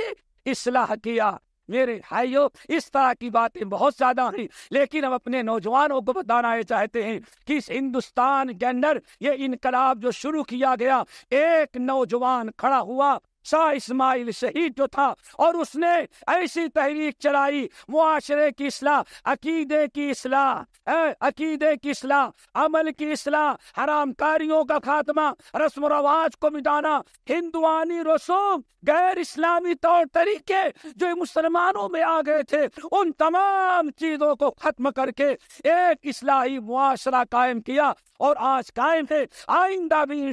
Speaker 1: इसलाह किया मेरे भाइयों इस तरह की बातें बहुत ज़्यादा हैं लेकिन हम अपने नौजवानों को बताना ये चाहते हैं कि इस हिंदुस्तान के अंदर ये इनकलाब जो शुरू किया गया एक नौजवान खड़ा हुआ शाह इस्माइल शहीद जो था और उसने ऐसी तहरीक चलाई मुआरे की इसलाह अकीदे की इसलाह अकीदे की इसलाह अमल की इसलाह हरामकारियों का खात्मा रस्म रवाज को मिटाना हिंदुआनी रसूम गैर इस्लामी तौर तरीके जो मुसलमानों में आ गए थे उन तमाम चीज़ों को ख़त्म करके एक इस्लाही मुआरा कायम किया और आज कायम है आइंदा भी इन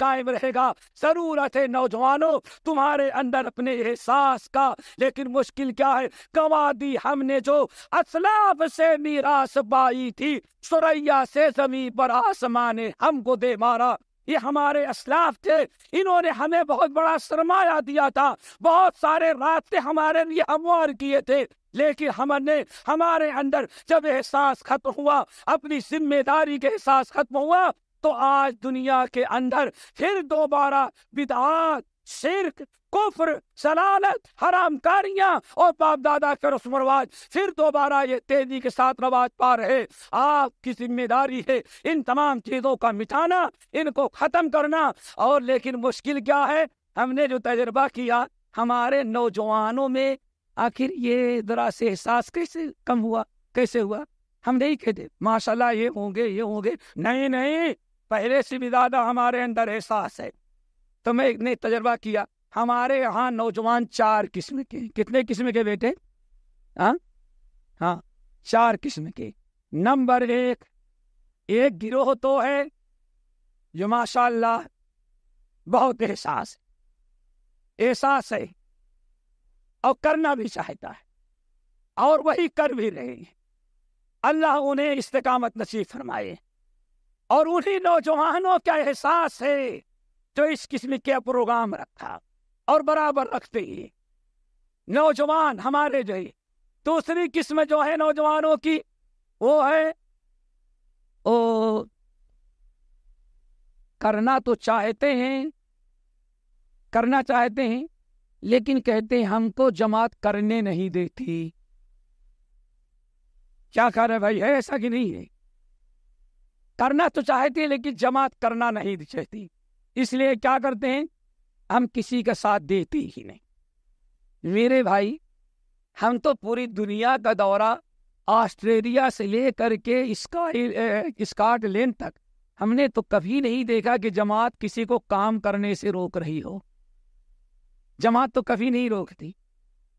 Speaker 1: कायम रहेगा ज़रूरत है नौजवानों तुम्हारे अंदर अपने एहसास का लेकिन मुश्किल क्या है गवा दी हमने जो असलाफ से मीरास बाई थी सुरैया से जमी पर आसमान हमको दे मारा ये हमारे असलाफ थे इन्होंने हमें बहुत बड़ा सरमाया दिया था बहुत सारे रास्ते हमारे लिए हमवार किए थे लेकिन हमने हमारे अंदर जब एहसास खत्म हुआ अपनी जिम्मेदारी के एहसास खत्म हुआ तो आज दुनिया के अंदर फिर दोबारा विदात शिरक कुफर सलालत हरामकारियां और बाप दादा के रस्म रवाज फिर दोबारा ये तेजी के साथ रवाज पा रहे आपकी जिम्मेदारी है इन तमाम चीज़ों का मिटाना इनको ख़त्म करना और लेकिन मुश्किल क्या है हमने जो तजर्बा किया हमारे नौजवानों में आखिर ये ज़रा से एहसास कैसे कम हुआ कैसे हुआ हम नहीं कहते माशाल्लाह ये होंगे ये होंगे नहीं नहीं पहले से भी ज़्यादा हमारे अंदर एहसास है तो मैं इतने तजर्बा किया हमारे यहाँ नौजवान चार किस्म के कितने किस्म के बेटे हाँ हाँ चार किस्म के नंबर एक एक गिरोह तो है जो माशाला बहुत एहसास एहसास है और करना भी चाहता है और वही कर भी रहे हैं अल्लाह उन्हें इस्तकामत नसीब फरमाए और उन्हीं नौजवानों का एहसास है तो इस किस्म के प्रोग्राम रखा और बराबर रखते ही नौजवान हमारे जो है दूसरी किस्म जो है नौजवानों की वो है ओ करना तो चाहते हैं करना चाहते हैं लेकिन कहते हैं हमको जमात करने नहीं देती क्या कह रहे भाई है ऐसा कि नहीं है करना तो चाहती है लेकिन जमात करना नहीं चाहती इसलिए क्या करते हैं हम किसी का साथ देते ही नहीं मेरे भाई हम तो पूरी दुनिया का दौरा ऑस्ट्रेलिया से लेकर के स्काटलैंड स्कॉटलैंड तक हमने तो कभी नहीं देखा कि जमात किसी को काम करने से रोक रही हो जमात तो कभी नहीं रोकती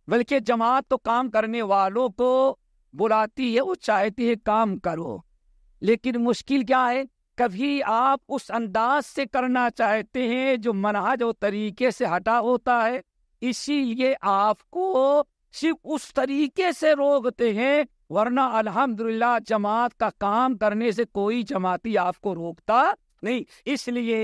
Speaker 1: बल्कि जमात तो काम करने वालों को बुलाती है वो चाहती है काम करो लेकिन मुश्किल क्या है कभी आप उस अंदाज से करना चाहते हैं जो मनाज और तरीके से हटा होता है इसीलिए आपको सिर्फ उस तरीके से रोकते हैं वरना अल्हम्दुलिल्लाह जमात का काम करने से कोई जमाती आपको रोकता नहीं इसलिए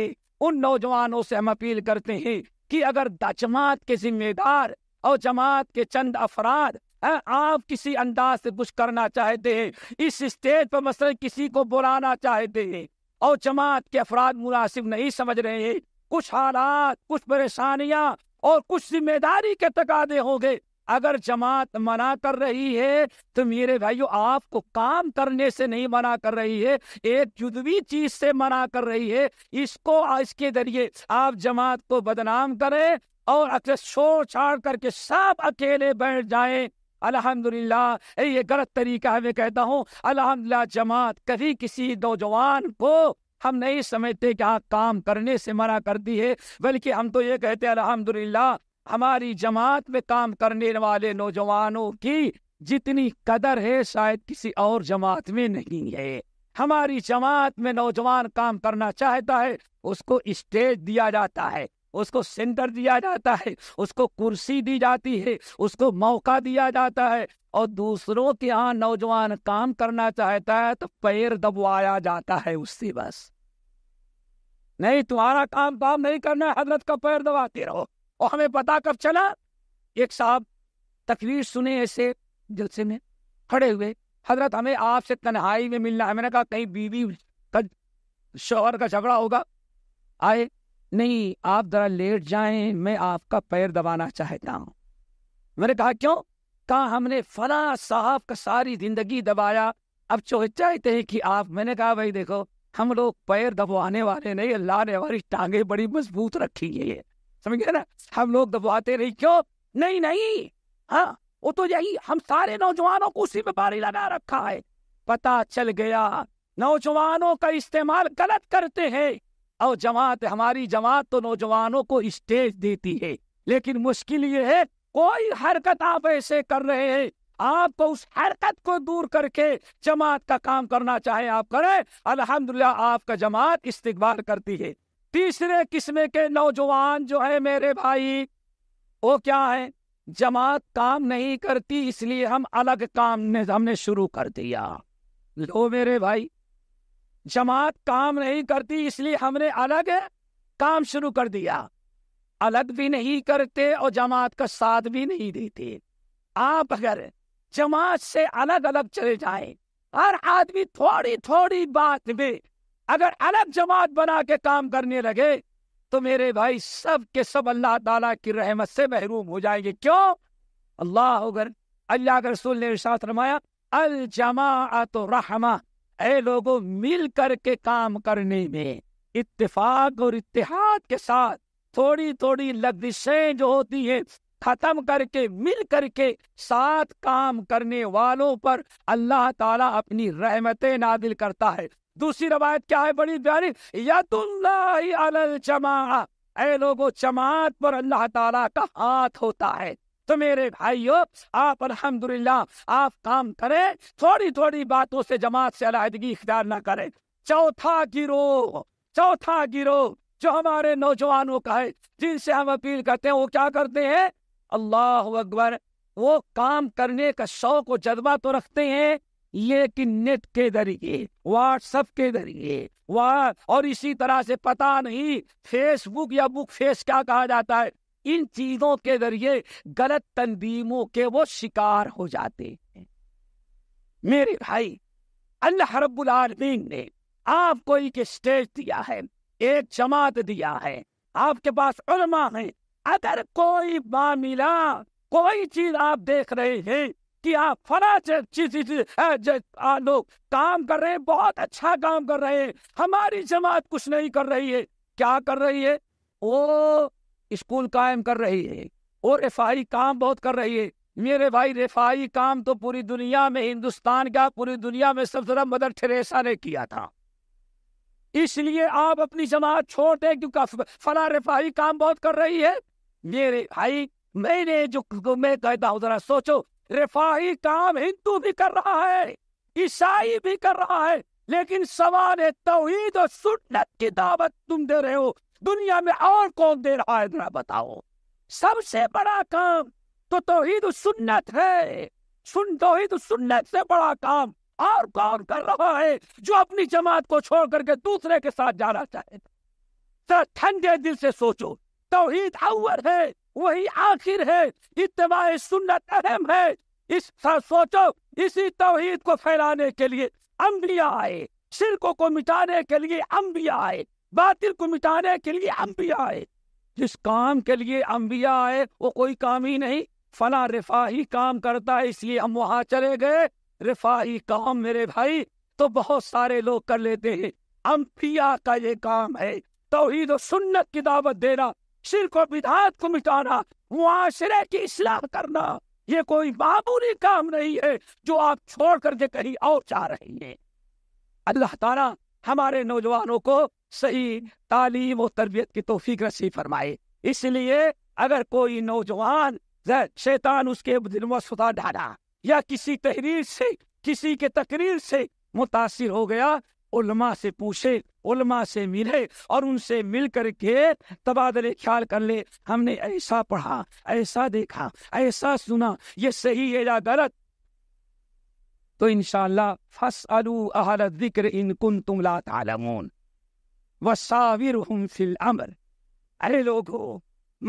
Speaker 1: उन नौजवानों से हम अपील करते हैं कि अगर जमात के जिम्मेदार और जमात के चंद अफराद आप किसी अंदाज से कुछ करना चाहते हैं इस स्टेज पर मसलन किसी को बुलाना चाहते हैं और जमात के अफराद मुनासिब नहीं समझ रहे हैं कुछ हालात कुछ परेशानियां और कुछ जिम्मेदारी के तकादे होंगे अगर जमात मना कर रही है तो मेरे भाइयों आपको काम करने से नहीं मना कर रही है एक जुदवी चीज से मना कर रही है इसको इसके जरिए आप जमात को बदनाम करें और अक्सर छोड़ छाड़ करके सब अकेले बैठ जाएं अल्हम्दुलिल्लाह ये गलत तरीका है मैं कहता हूँ अल्हम्दुलिल्लाह जमात कभी किसी नौजवान को हम नहीं समझते कि आप हाँ, काम करने से मना करती है बल्कि हम तो ये कहते हैं अल्हम्दुलिल्लाह हमारी जमात में काम करने वाले नौजवानों की जितनी कदर है शायद किसी और जमात में नहीं है हमारी जमात में नौजवान काम करना चाहता है उसको स्टेज दिया जाता है उसको सेंटर दिया जाता है उसको कुर्सी दी जाती है उसको मौका दिया जाता है और दूसरों के यहाँ नौजवान काम करना चाहता है तो पैर दबवाया जाता है उससे बस नहीं तुम्हारा काम काम नहीं करना हजरत का पैर दबाते रहो और हमें पता कब चला एक साहब तकवीर सुने ऐसे जलसे में खड़े हुए हजरत हमें आपसे तन्हाई में मिलना है मैंने कहा कहीं बीवी का शोहर का झगड़ा होगा आए नहीं आप जरा लेट जाएं मैं आपका पैर दबाना चाहता हूं मैंने कहा क्यों कहा हमने फला साहब का सारी जिंदगी दबाया अब चो चाहते हैं कि आप मैंने कहा भाई देखो हम लोग पैर दबवाने वाले नहीं अल्लाह ने हमारी टांगे बड़ी मजबूत रखी है गए ना हम लोग दबवाते नहीं क्यों नहीं नहीं हाँ वो तो यही हम सारे नौजवानों को उसी पर पारी लगा रखा है पता चल गया नौजवानों का इस्तेमाल गलत करते हैं और जमात हमारी जमात तो नौजवानों को स्टेज देती है लेकिन मुश्किल ये है कोई हरकत आप ऐसे कर रहे हैं आपको उस हरकत को दूर करके जमात का काम करना चाहे आप करें अल्हम्दुलिल्लाह आपका जमात इस्तेबाल करती है तीसरे किस्म के नौजवान जो है मेरे भाई वो क्या है जमात काम नहीं करती इसलिए हम अलग काम ने हमने शुरू कर दिया लो मेरे भाई जमात काम नहीं करती इसलिए हमने अलग काम शुरू कर दिया अलग भी नहीं करते और जमात का साथ भी नहीं देते आप अगर जमात से अलग अलग चले जाए हर आदमी थोड़ी थोड़ी बात में अगर अलग जमात बना के काम करने लगे तो मेरे भाई सब के सब अल्लाह ताला की रहमत से महरूम हो जाएंगे क्यों अल्लाह अगर अल्लाह के रसूल ने इरशाद रमाया अल तो रहमा ऐ लोगों मिल कर के काम करने में इत्तेफाक और इतिहाद के साथ थोड़ी थोड़ी लग्दिशें जो होती हैं खत्म करके मिल करके साथ काम करने वालों पर अल्लाह ताला अपनी रहमतें नादिल करता है दूसरी रवायत क्या है बड़ी प्यारी यदुल्ला जमा ए लोगो जमात पर अल्लाह ताला का हाथ होता है तो मेरे भाइयों आप अल्हम्दुलिल्लाह आप काम करें थोड़ी थोड़ी बातों से जमात से अलहदगी इख्तियार ना करें चौथा गिरो चौथा गिरो जो हमारे नौजवानों का है जिनसे हम अपील करते हैं वो क्या करते हैं अल्लाह अकबर वो काम करने का शौक और जज्बा तो रखते हैं लेकिन नेट के जरिए व्हाट्सएप के जरिए वाह और इसी तरह से पता नहीं फेसबुक या बुक फेस क्या कहा जाता है इन चीजों के जरिए गलत तंजीमों के वो शिकार हो जाते हैं मेरे भाई अल्लाह रब्बुल आलमीन ने आपको एक स्टेज दिया है एक जमात दिया है आपके पास उलमा है अगर कोई मामला कोई चीज आप देख रहे हैं कि आप फला लोग काम कर रहे हैं बहुत अच्छा काम कर रहे हैं हमारी जमात कुछ नहीं कर रही है क्या कर रही है वो स्कूल कायम कर रही है और रिफाही काम बहुत कर रही है मेरे भाई रिफाही काम तो पूरी दुनिया में हिंदुस्तान का पूरी दुनिया में सबसे ज्यादा मदर थेरेसा ने किया था इसलिए आप अपनी जमात छोड़ दें क्योंकि फला रिफाही काम बहुत कर रही है मेरे भाई मैंने जो मैं कहता हूँ जरा सोचो रिफाही काम हिंदू भी कर रहा है ईसाई भी कर रहा है लेकिन सवाल है तो सुन्नत की दावत तुम दे रहे हो दुनिया में और कौन दे रहा है जरा बताओ सबसे बड़ा काम तो तोहिद सुन्नत है सुन तो सुन्नत से बड़ा काम और कौन कर रहा है जो अपनी जमात को छोड़ करके दूसरे के साथ जाना चाहे ठंडे दिल से सोचो तोहीद अवर है वही आखिर है इतवा सुन्नत अहम है इस सोचो इसी तोहिद को फैलाने के लिए अम्बिया आए सिरकों को मिटाने के लिए अम्बिया आए बातिल को मिटाने के लिए अम्बिया आए जिस काम के लिए अम्बिया आए वो कोई काम ही नहीं फला रिफाही काम करता है इसलिए हम वहां चले गए रिफाही काम मेरे भाई तो बहुत सारे लोग कर लेते हैं अम्बिया का ये काम है तोहीद सुन्नत की दावत देना सिर और विधात को मिटाना मुआशरे की इसलाह करना ये कोई मामूली काम नहीं है जो आप छोड़ करके कहीं और जा रहे हैं अल्लाह ताला हमारे नौजवानों को सही तालीम और तरबियत की तोफीक रसी फरमाए इसलिए अगर कोई नौजवान शैतान उसके दिल में सुधा डाला या किसी तहरीर से किसी के तकरीर से मुतासर हो गया उलमा से पूछे उल्मा से मिले और उनसे मिल कर के तबादले ख्याल कर ले हमने ऐसा पढ़ा ऐसा देखा ऐसा सुना ये सही है या गलत तो इन शस अलू अहर जिक्र इन कुन तुम व साविर फिल अमर अरे लोगो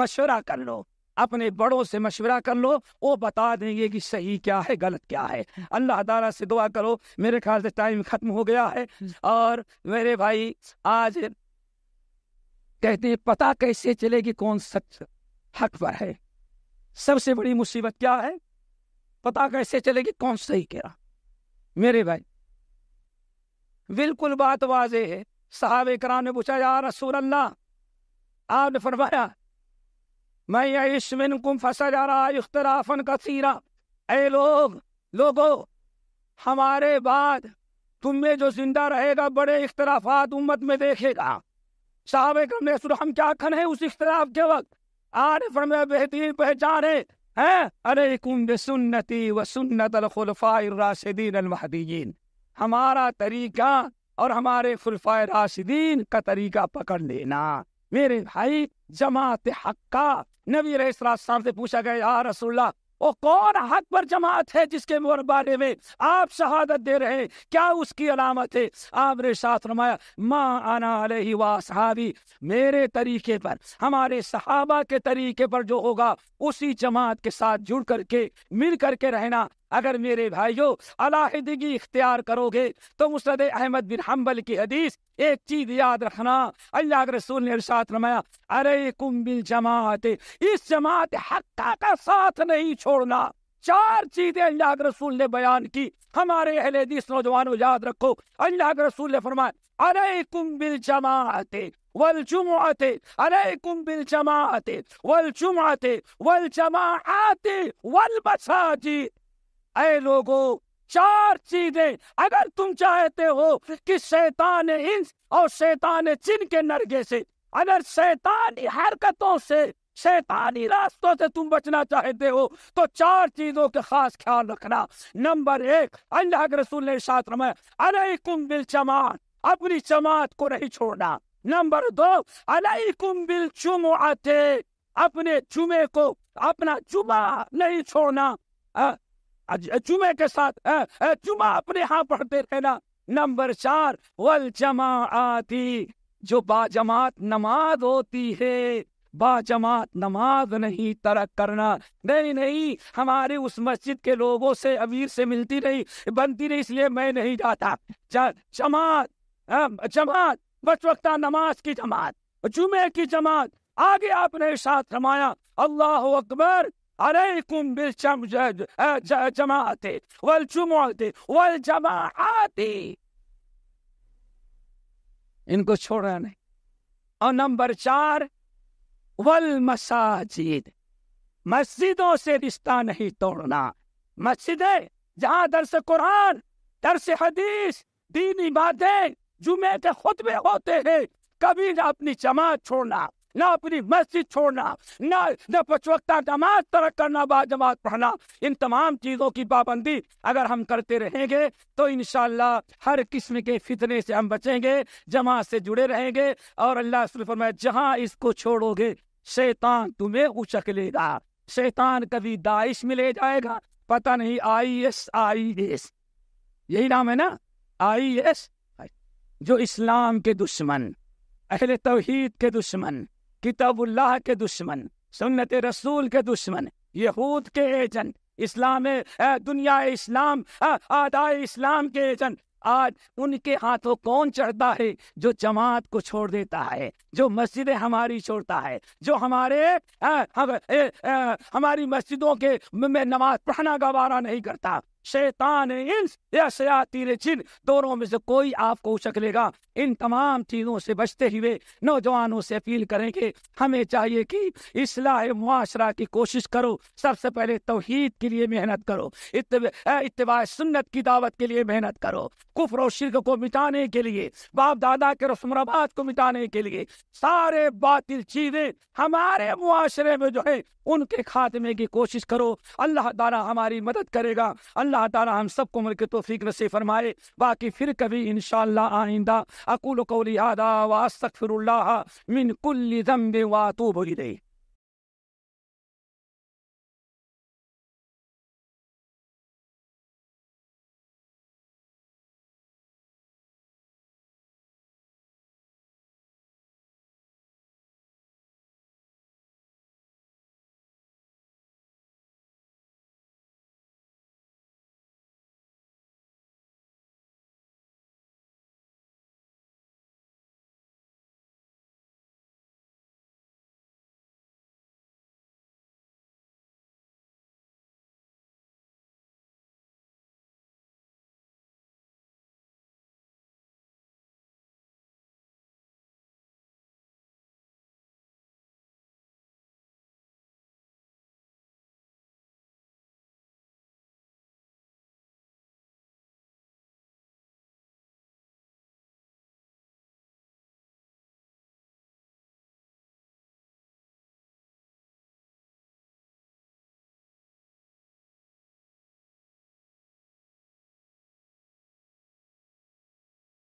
Speaker 1: मशवरा कर लो अपने बड़ों से मशवरा कर लो वो बता देंगे कि सही क्या है गलत क्या है अल्लाह ताला से दुआ करो मेरे ख्याल से टाइम ख़त्म हो गया है और मेरे भाई आज कहते हैं पता कैसे चले कि कौन सच हक पर है सबसे बड़ी मुसीबत क्या है पता कैसे चले कि कौन सही कह रहा मेरे भाई बिल्कुल बात वाजे है साहब इकराम ने पूछा यार रसूल अल्लाह आपने फरमाया मैं यशमिन कुम फसा जा रहा इख्तराफन कसीरा ऐ लोग लोगो हमारे बाद तुम में जो जिंदा रहेगा बड़े इख्तराफात उम्मत में देखेगा साहब इकराम ने सुर हम क्या खन है उस इख्तराफ के वक्त आर फरमाया बेहतरीन पहचान है है अरे कुम सुन्नति व सुन्नत राशिदीन हमारा तरीका और हमारे फुलफा राशिदीन का तरीका पकड़ लेना मेरे भाई जमात हक्का नबी रही से पूछा गया यार रसुल्ला वो कौन हक पर जमात है जिसके बारे में आप शहादत दे रहे हैं क्या उसकी अलामत है आपने साथ रमाया माँ आना अलही वाहबी मेरे तरीके पर हमारे सहाबा के तरीके पर जो होगा उसी जमात के साथ जुड़ करके मिल करके रहना अगर मेरे भाइयों अलाहिदगी इख्तियार करोगे तो मुसद अहमद बिन हम्बल की हदीस एक चीज याद रखना अल्लाह के रसूल ने इरशाद फरमाया अरे कुम्बिल जमात इस जमात हक्का का साथ नहीं छोड़ना चार चीजें अल्लाह के रसूल ने बयान की हमारे अहले हदीस नौजवानों याद रखो अल्लाह के रसूल ने फरमाया अरे कुम्बिल जमात वल जुमाते अरे कुम्बिल जमाते वल जुमाते वल जमाते वल मसाजिद ऐ लोगो चार चीजें अगर तुम चाहते हो कि शैतान इंस और शैतान चिन्ह के नरगे से अगर शैतानी हरकतों से शैतानी रास्तों से तुम बचना चाहते हो तो चार चीजों का खास ख्याल रखना नंबर एक अल्लाह के रसूल ने शास्त्र में अरे कुंबिल बिल चमान अपनी जमात को नहीं छोड़ना नंबर दो अरे कुम बिल चुम अपने जुमे को अपना जुमा नहीं छोड़ना चुमे के साथ चुमा अपने यहाँ पढ़ते रहना नंबर चार वल जमा आती जो बाजमात नमाज होती है बाजमात नमाज नहीं तरक करना नहीं नहीं हमारे उस मस्जिद के लोगों से अमीर से मिलती नहीं बनती नहीं इसलिए मैं नहीं जाता जमात जमात वक्त नमाज की जमात जुमे की जमात आगे आपने साथ रमाया अल्लाह अकबर عليكم بالجماعة والجمعة والجماعات इनको छोड़ना नहीं और नंबर चार वल मसाजिद मस्जिदों से रिश्ता नहीं तोड़ना मस्जिदें जहां दर्श कुरान दर्श हदीस दीनी बातें जुमे के खुतबे होते हैं कभी ना अपनी जमात छोड़ना ना अपनी मस्जिद छोड़ना ना न पचवक्ता नमाज तरक करना बाद जमात पढ़ना इन तमाम चीज़ों की पाबंदी अगर हम करते रहेंगे तो इन हर किस्म के फितने से हम बचेंगे जमात से जुड़े रहेंगे और अल्लाह फरमाए जहाँ इसको छोड़ोगे शैतान तुम्हें उचक लेगा शैतान कभी दाइश में ले जाएगा पता नहीं आई एस आई एस यही नाम है ना आई एस जो इस्लाम के दुश्मन अहले तोहीद के दुश्मन किताबुल्लाह के दुश्मन सुन्नत रसूल के दुश्मन यहूद के एजेंट इस्लाम दुनिया इस्लाम आदाय इस्लाम के एजेंट आज उनके हाथों कौन चढ़ता है जो जमात को छोड़ देता है जो मस्जिद हमारी छोड़ता है जो हमारे आ, हम, ए, आ, हमारी मस्जिदों के में नमाज पढ़ना गवारा नहीं करता शैतान इंस या शयातीन जिन दोनों में से कोई आपको उचक लेगा इन तमाम चीज़ों से बचते हुए नौजवानों से अपील करेंगे हमें चाहिए कि इसलाह मुआशरा की कोशिश करो सबसे पहले तोहहीद के लिए मेहनत करो इतवा सुन्नत की दावत के लिए मेहनत करो कुफर और शिरक को मिटाने के लिए बाप दादा के रस्मरबाद को मिटाने के लिए सारे बातिल चीज़ें हमारे मुआशरे में जो है उनके खात्मे की कोशिश करो अल्लाह ताला हमारी मदद करेगा अल्लाह ताला हम सबको उम्र की तोफीक नसीब फरमाए बाकी फिर कभी इन आइंदा अकुल कौली आदा वास्तफ़िरुल्लाह मिन कुल्ली ज़म्बे वातूब ही